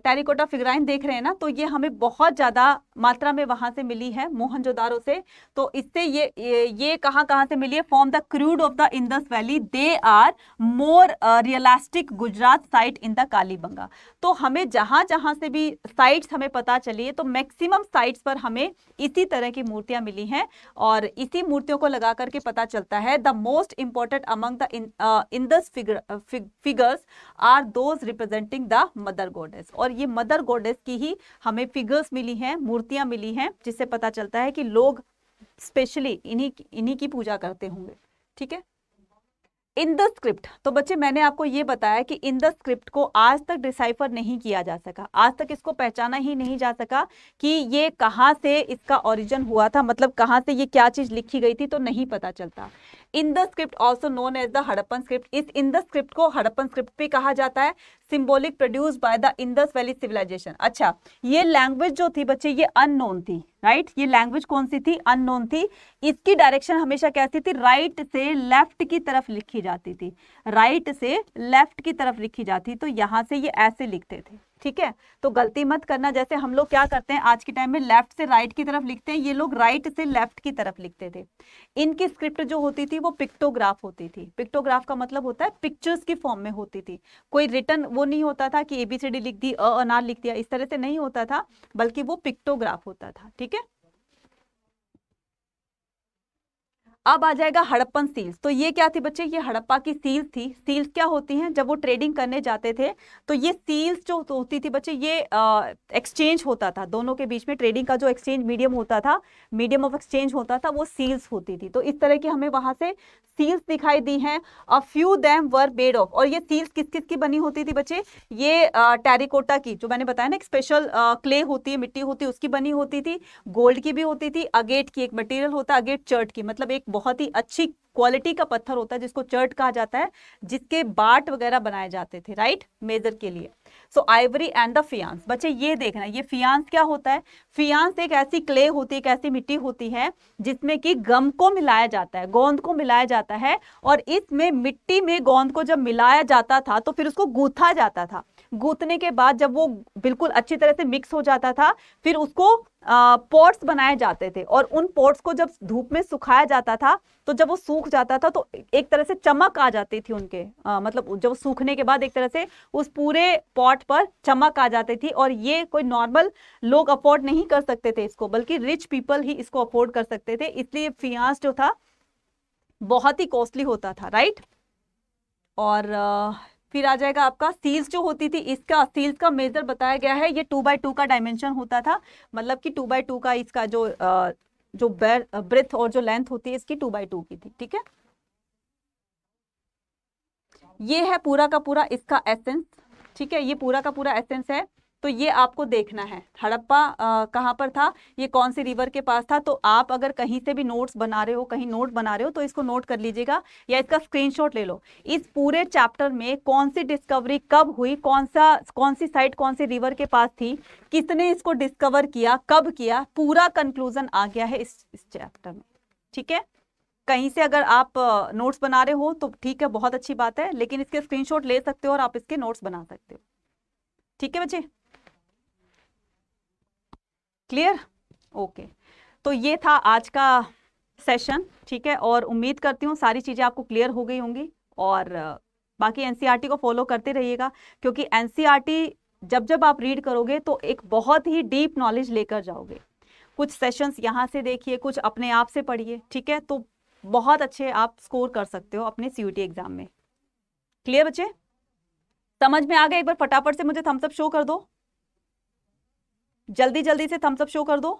टेरिकोटा फिगराइन देख रहे हैं ना तो ये हमें बहुत ज़्यादा मात्रा में वहां से मिली है मोहनजोदारो से तो इससे ये ये, ये कहां से मिली है form the crude of the Indus valley they are more realistic Gujarat site in the Kalibanga तो हमें जहां जहां से भी साइट्स हमें पता चली है तो मैक्सिमम साइट्स पर हमें इसी तरह की मूर्तियां मिली हैं और इसी मूर्तियों को लगा करके पता चलता है the most important among the Indus figure figures figures are those representing the mother goddess और ये मदर गोडेस की ही हमें फिगर्स मिली हैं मूर्तियां मिली हैं जिससे पता चलता है कि लोग स्पेशली इन्हीं इन्हीं की पूजा करते होंगे ठीक है इन द स्क्रिप्ट तो बच्चे मैंने आपको ये बताया कि इन द स्क्रिप्ट को आज तक डिसाइफर नहीं किया जा सका आज तक इसको पहचाना ही नहीं जा सका कि ये कहाँ से इसका ओरिजिन हुआ था मतलब कहाँ से ये क्या चीज़ लिखी गई थी तो नहीं पता चलता in the script also known as the Harappan script is in the script को हड़प्पन स्क्रिप्ट भी कहा जाता है symbolic produce by the Indus valley civilization अच्छा ये लैंग्वेज जो थी बच्चे ये अननोन थी राइट right? ये लैंग्वेज कौन सी थी अननोन थी इसकी डायरेक्शन हमेशा कैसी थी राइट right से लेफ्ट की तरफ लिखी जाती थी राइट right से लेफ्ट की तरफ लिखी जाती तो यहाँ से ये ऐसे लिखते थे ठीक है तो गलती मत करना जैसे हम लोग क्या करते हैं आज के टाइम में लेफ्ट से राइट की तरफ लिखते हैं ये लोग राइट से लेफ्ट की तरफ लिखते थे इनकी स्क्रिप्ट जो होती थी वो पिक्टोग्राफ होती थी पिक्टोग्राफ का मतलब होता है पिक्चर्स की फॉर्म में होती थी कोई रिटर्न वो नहीं होता था कि एबीसीडी लिख दी अनार लिख दिया इस तरह से नहीं होता था बल्कि वो पिक्टोग्राफ होता था ठीक है अब आ जाएगा हड़प्पन सील्स तो ये क्या थी बच्चे ये हड़प्पा की सील थी सील्स क्या होती हैं जब वो ट्रेडिंग करने जाते थे तो ये सील्स जो तो होती थी बच्चे ये एक्सचेंज होता था दोनों के बीच में ट्रेडिंग का जो एक्सचेंज मीडियम होता था मीडियम ऑफ एक्सचेंज होता था वो सील्स होती थी तो इस तरह की हमें वहाँ से सील्स दिखाई दी हैं a few them were bed of और ये सील्स किस किस की बनी होती थी बच्चे ये टेरिकोटा की जो मैंने बताया ना एक स्पेशल क्ले होती है मिट्टी होती है उसकी बनी होती थी गोल्ड की भी होती थी अगेट की एक मटेरियल होता अगेट चर्ट की मतलब एक बहुत ही अच्छी क्वालिटी का पत्थर होता है जिसको चर्ट कहा जाता है जिसके बाट वगैरह बनाए जाते थे राइट मेजर के लिए so ivory and the faience बच्चे ये देखना ये फियांस क्या होता है फियांस एक ऐसी क्ले होती है एक ऐसी मिट्टी होती है जिसमें कि गम को मिलाया जाता है गोंद को मिलाया जाता है और इसमें मिट्टी में गोंद को जब मिलाया जाता था तो फिर उसको गूथा जाता था गूथने के बाद जब वो बिल्कुल अच्छी तरह से मिक्स हो जाता था फिर उसको पॉट्स बनाए जाते थे और उन पॉट्स को जब धूप में सुखाया जाता था तो जब वो सूख जाता था तो एक तरह से चमक आ जाती थी उनके आ, मतलब जब सूखने के बाद एक तरह से उस पूरे पॉट पर चमक आ जाती थी और ये कोई नॉर्मल लोग अफोर्ड नहीं कर सकते थे इसको बल्कि रिच पीपल ही इसको अफोर्ड कर सकते थे इसलिए फियांस जो था बहुत ही कॉस्टली होता था राइट और आ, फिर आ जाएगा आपका सील्स जो होती थी इसका सील्स का मेजर बताया गया है ये टू बाई टू का डायमेंशन होता था मतलब कि टू बाई टू का इसका जो जो ब्रेथ और जो लेंथ होती है इसकी टू बाई टू की थी ठीक है ये है पूरा का पूरा इसका एसेंस ठीक है ये पूरा का पूरा एसेंस है तो ये आपको देखना है हड़प्पा कहाँ पर था ये कौन से रिवर के पास था तो आप अगर कहीं से भी नोट्स बना रहे हो कहीं नोट बना रहे हो तो इसको नोट कर लीजिएगा या इसका स्क्रीनशॉट ले लो इस पूरे चैप्टर में कौन सी डिस्कवरी कब हुई कौन सा कौन सी साइट कौन से रिवर के पास थी किसने इसको डिस्कवर किया कब किया पूरा कंक्लूजन आ गया है इस इस चैप्टर में ठीक है कहीं से अगर आप नोट्स बना रहे हो तो ठीक है बहुत अच्छी बात है लेकिन इसके स्क्रीनशॉट ले सकते हो और आप इसके नोट्स बना सकते हो ठीक है बच्चे क्लियर ओके तो ये था आज का सेशन ठीक है और उम्मीद करती हूँ सारी चीज़ें आपको क्लियर हो गई होंगी और बाकी एनसीईआरटी e को फॉलो करते रहिएगा क्योंकि एनसीईआरटी e जब जब आप रीड करोगे तो एक बहुत ही डीप नॉलेज लेकर जाओगे कुछ सेशंस यहाँ से देखिए कुछ अपने आप से पढ़िए ठीक है तो बहुत अच्छे आप स्कोर कर सकते हो अपने सी एग्ज़ाम में क्लियर बच्चे समझ में आ गए एक बार फटाफट से मुझे थम्सअप शो कर दो जल्दी जल्दी से थम्स अप शो कर दो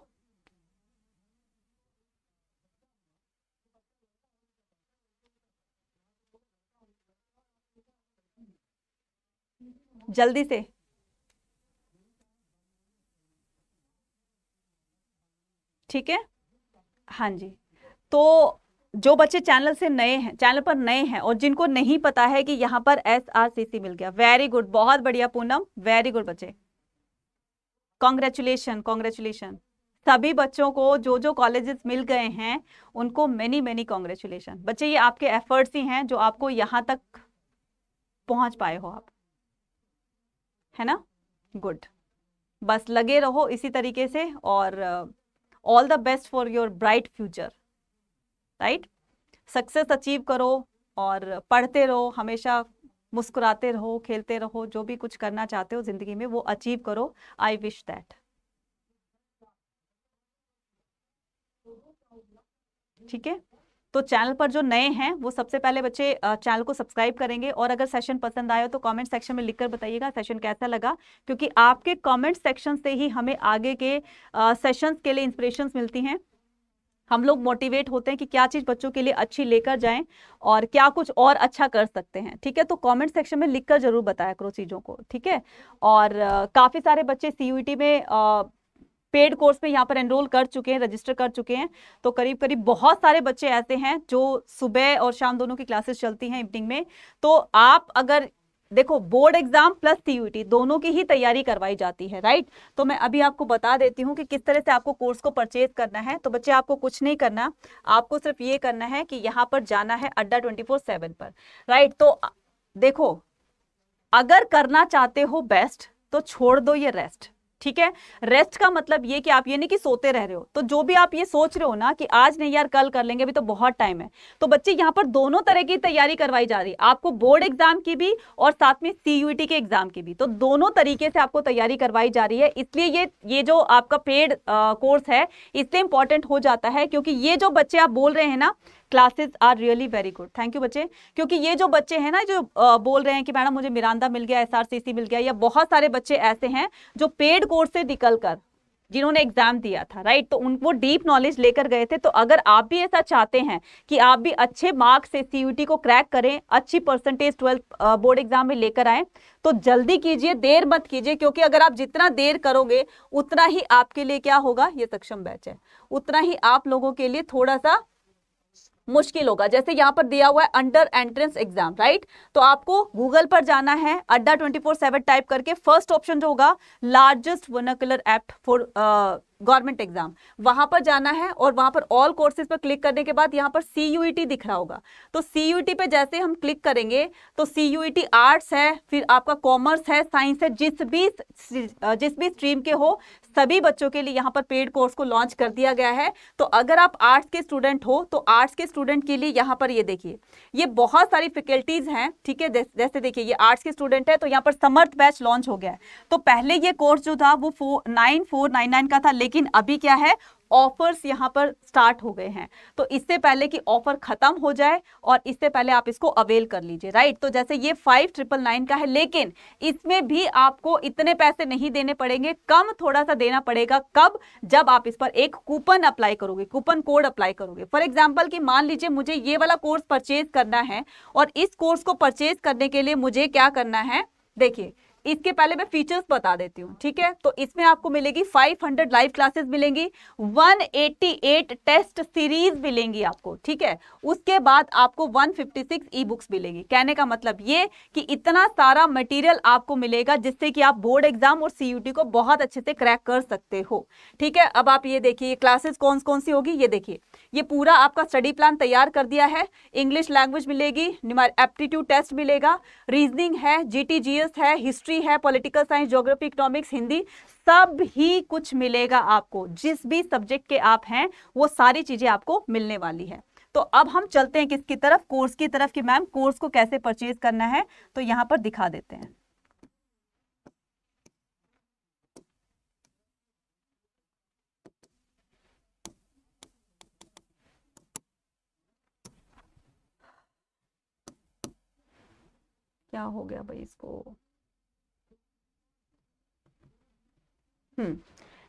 जल्दी से ठीक है हाँ जी तो जो बच्चे चैनल से नए हैं चैनल पर नए हैं और जिनको नहीं पता है कि यहाँ पर एस आर सी सी मिल गया वेरी गुड बहुत बढ़िया पूनम वेरी गुड बच्चे कॉन्ग्रेचुलेशन कॉन्ग्रेचुलेशन सभी बच्चों को जो जो कॉलेजेस मिल गए हैं उनको मेनी मेनी कॉन्ग्रेचुलेशन बच्चे ये आपके एफर्ट्स ही हैं जो आपको यहाँ तक पहुँच पाए हो आप है ना गुड बस लगे रहो इसी तरीके से और all the best for your bright future right success achieve करो और पढ़ते रहो हमेशा मुस्कुराते रहो खेलते रहो जो भी कुछ करना चाहते हो जिंदगी में वो अचीव करो आई विश दैट ठीक है तो चैनल पर जो नए हैं वो सबसे पहले बच्चे चैनल को सब्सक्राइब करेंगे और अगर सेशन पसंद आया तो कमेंट सेक्शन में लिखकर बताइएगा सेशन कैसा लगा क्योंकि आपके कमेंट सेक्शन से ही हमें आगे के सेशंस के लिए इंस्पिरेशंस मिलती हैं हम लोग मोटिवेट होते हैं कि क्या चीज़ बच्चों के लिए अच्छी लेकर जाएं और क्या कुछ और अच्छा कर सकते हैं ठीक है तो कमेंट सेक्शन में लिखकर ज़रूर बताया करो चीज़ों को ठीक है और काफ़ी सारे बच्चे सी में आ, पेड कोर्स में यहाँ पर एनरोल कर चुके हैं रजिस्टर कर चुके हैं तो करीब करीब बहुत सारे बच्चे ऐसे हैं जो सुबह और शाम दोनों की क्लासेस चलती हैं इवनिंग में तो आप अगर देखो बोर्ड एग्जाम प्लस सीयूटी दोनों की ही तैयारी करवाई जाती है राइट तो मैं अभी आपको बता देती हूँ कि किस तरह से आपको कोर्स को परचेज करना है तो बच्चे आपको कुछ नहीं करना आपको सिर्फ ये करना है कि यहाँ पर जाना है अड्डा ट्वेंटी फोर सेवन पर राइट तो देखो अगर करना चाहते हो बेस्ट तो छोड़ दो ये रेस्ट ठीक है रेस्ट का मतलब ये कि आप ये नहीं कि सोते रह रहे हो तो जो भी आप ये सोच रहे हो ना कि आज नहीं यार कल कर लेंगे अभी तो बहुत टाइम है तो बच्चे यहाँ पर दोनों तरह की तैयारी करवाई जा रही है आपको बोर्ड एग्जाम की भी और साथ में सीयूटी e के एग्जाम की भी तो दोनों तरीके से आपको तैयारी करवाई जा रही है इसलिए ये ये जो आपका पेड कोर्स है इसलिए इंपॉर्टेंट हो जाता है क्योंकि ये जो बच्चे आप बोल रहे हैं ना classes are really very good thank you बच्चे क्योंकि ये जो बच्चे हैं ना जो बोल रहे हैं कि मैडम मुझे मिरांडा मिल गया एसआरसीसी मिल गया या बहुत सारे बच्चे ऐसे हैं जो पेड कोर्स से निकल कर जिन्होंने एग्जाम दिया था राइट तो उनको डीप नॉलेज लेकर गए थे तो अगर आप भी ऐसा चाहते हैं कि आप भी अच्छे मार्क्स से सीयूटी को क्रैक करें अच्छी परसेंटेज ट्वेल्थ बोर्ड एग्जाम में लेकर आए तो जल्दी कीजिए देर मत कीजिए क्योंकि अगर आप जितना देर करोगे उतना ही आपके लिए क्या होगा ये सक्षम बैच है उतना ही आप लोगों के लिए थोड़ा सा मुश्किल होगा जैसे यहाँ पर दिया हुआ है अंडर एंट्रेंस एग्जाम राइट तो आपको गूगल पर जाना है Adda twenty four seven type करके फर्स्ट ऑप्शन जो होगा largest vernacular app for government exam वहां पर जाना है और वहां पर ऑल कोर्सेज पर क्लिक करने के बाद यहाँ पर सी e दिख रहा होगा तो सी e पे जैसे हम क्लिक करेंगे तो सी आर्ट्स e है फिर आपका कॉमर्स है साइंस है जिस भी जिस भी स्ट्रीम के हो सभी बच्चों के लिए यहाँ पर पेड कोर्स को लॉन्च कर दिया गया है तो अगर आप आर्ट्स के स्टूडेंट हो तो आर्ट्स के स्टूडेंट के लिए यहाँ पर ये देखिए ये बहुत सारी फैकल्टीज हैं ठीक है जैसे देखिए ये आर्ट्स के स्टूडेंट है तो यहाँ पर समर्थ बैच लॉन्च हो गया है तो पहले ये कोर्स जो था वो फोर नाइन का था लेकिन अभी क्या है ऑफर्स यहां पर स्टार्ट हो गए हैं तो इससे पहले कि ऑफर खत्म हो जाए और इससे पहले आप इसको अवेल कर लीजिए राइट तो जैसे ये फाइव ट्रिपल नाइन का है लेकिन इसमें भी आपको इतने पैसे नहीं देने पड़ेंगे कम थोड़ा सा देना पड़ेगा कब जब आप इस पर एक कूपन अप्लाई करोगे कूपन कोड अप्लाई करोगे फॉर एग्जाम्पल की मान लीजिए मुझे ये वाला कोर्स परचेज करना है और इस कोर्स को परचेज करने के लिए मुझे क्या करना है देखिए इसके पहले मैं फीचर्स बता देती हूँ ठीक है तो इसमें आपको मिलेगी 500 लाइव क्लासेस मिलेंगी 188 टेस्ट सीरीज मिलेंगी आपको ठीक है उसके बाद आपको 156 ई बुक्स मिलेगी कहने का मतलब ये कि इतना सारा मटेरियल आपको मिलेगा जिससे कि आप बोर्ड एग्जाम और सी को बहुत अच्छे से क्रैक कर सकते हो ठीक है अब आप ये देखिए क्लासेस कौन कौन सी होगी ये देखिए ये पूरा आपका स्टडी प्लान तैयार कर दिया है इंग्लिश लैंग्वेज मिलेगी एप्टीट्यूड टेस्ट मिलेगा रीजनिंग है जी है हिस्ट्री भी है political science geography economics Hindi सब ही कुछ मिलेगा आपको जिस भी सब्जेक्ट के आप हैं वो सारी चीज़ें आपको मिलने वाली है तो अब हम चलते हैं किसकी तरफ कोर्स की तरफ कि मैम कोर्स को कैसे परचेज करना है तो यहां पर दिखा देते हैं क्या हो गया भाई इसको हम्म।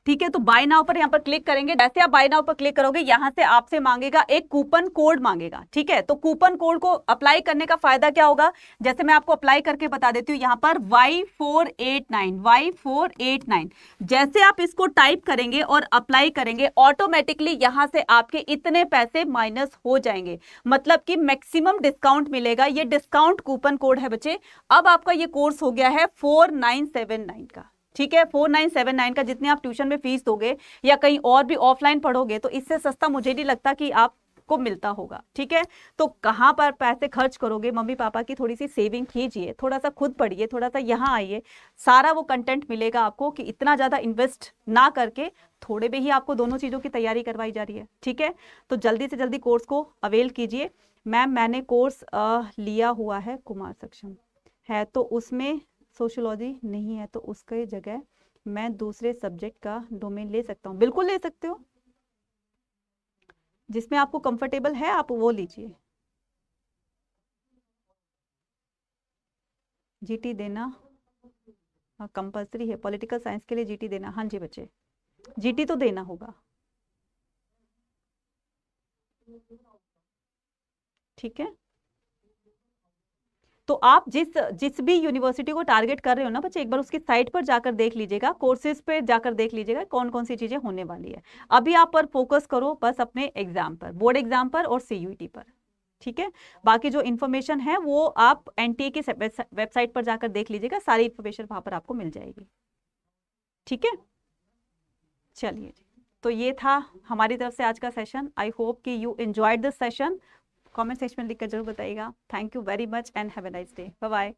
ठीक है तो बाय नाउ पर यहाँ पर क्लिक करेंगे जैसे आप बाय नाउ पर क्लिक करोगे यहां से आपसे मांगेगा एक कूपन कोड मांगेगा ठीक है तो कूपन कोड को अप्लाई करने का फायदा क्या होगा जैसे मैं आपको अप्लाई करके बता देती हूँ यहां पर Y489 Y489 जैसे आप इसको टाइप करेंगे और अप्लाई करेंगे ऑटोमेटिकली यहाँ से आपके इतने पैसे माइनस हो जाएंगे मतलब कि मैक्सिमम डिस्काउंट मिलेगा ये डिस्काउंट कूपन कोड है बच्चे अब आपका ये कोर्स हो गया है फोर नाइन सेवन नाइन का ठीक है फोर नाइन सेवन नाइन का जितने आप ट्यूशन में फीस दोगे या कहीं और भी ऑफलाइन पढ़ोगे तो इससे सस्ता मुझे नहीं लगता कि आप को मिलता होगा ठीक है तो कहाँ पर पैसे खर्च करोगे मम्मी पापा की थोड़ी सी सेविंग कीजिए थोड़ा सा खुद पढ़िए थोड़ा सा यहाँ आइए सारा वो कंटेंट मिलेगा आपको कि इतना ज़्यादा इन्वेस्ट ना करके थोड़े में ही आपको दोनों चीज़ों की तैयारी करवाई जा रही है ठीक है तो जल्दी से जल्दी कोर्स को अवेल कीजिए मैम मैंने कोर्स लिया हुआ है कुमार सक्षम है तो उसमें सोशोलॉजी नहीं है तो उसके जगह मैं दूसरे सब्जेक्ट का डोमेन ले सकता हूँ बिल्कुल ले सकते हो जिसमें आपको कंफर्टेबल है आप वो लीजिए जीटी देना कंपलसरी हाँ, है पॉलिटिकल साइंस के लिए जीटी देना हाँ जी बच्चे जीटी तो देना होगा ठीक है तो आप जिस जिस भी यूनिवर्सिटी को टारगेट कर रहे हो ना बच्चे एक बार उसकी साइट पर जाकर देख लीजिएगा कोर्सेज पे जाकर देख लीजिएगा कौन कौन सी चीज़ें होने वाली है अभी आप पर फोकस करो बस अपने एग्जाम पर बोर्ड एग्जाम पर और सी e पर ठीक है बाकी जो इन्फॉर्मेशन है वो आप एन की वेबसाइट पर जाकर देख लीजिएगा सारी इन्फॉर्मेशन वहां पर आपको मिल जाएगी ठीक है चलिए तो ये था हमारी तरफ से आज का सेशन आई होप कि you enjoyed this session comment section में लिखकर जरूर बताइएगा thank you very much and have a nice day bye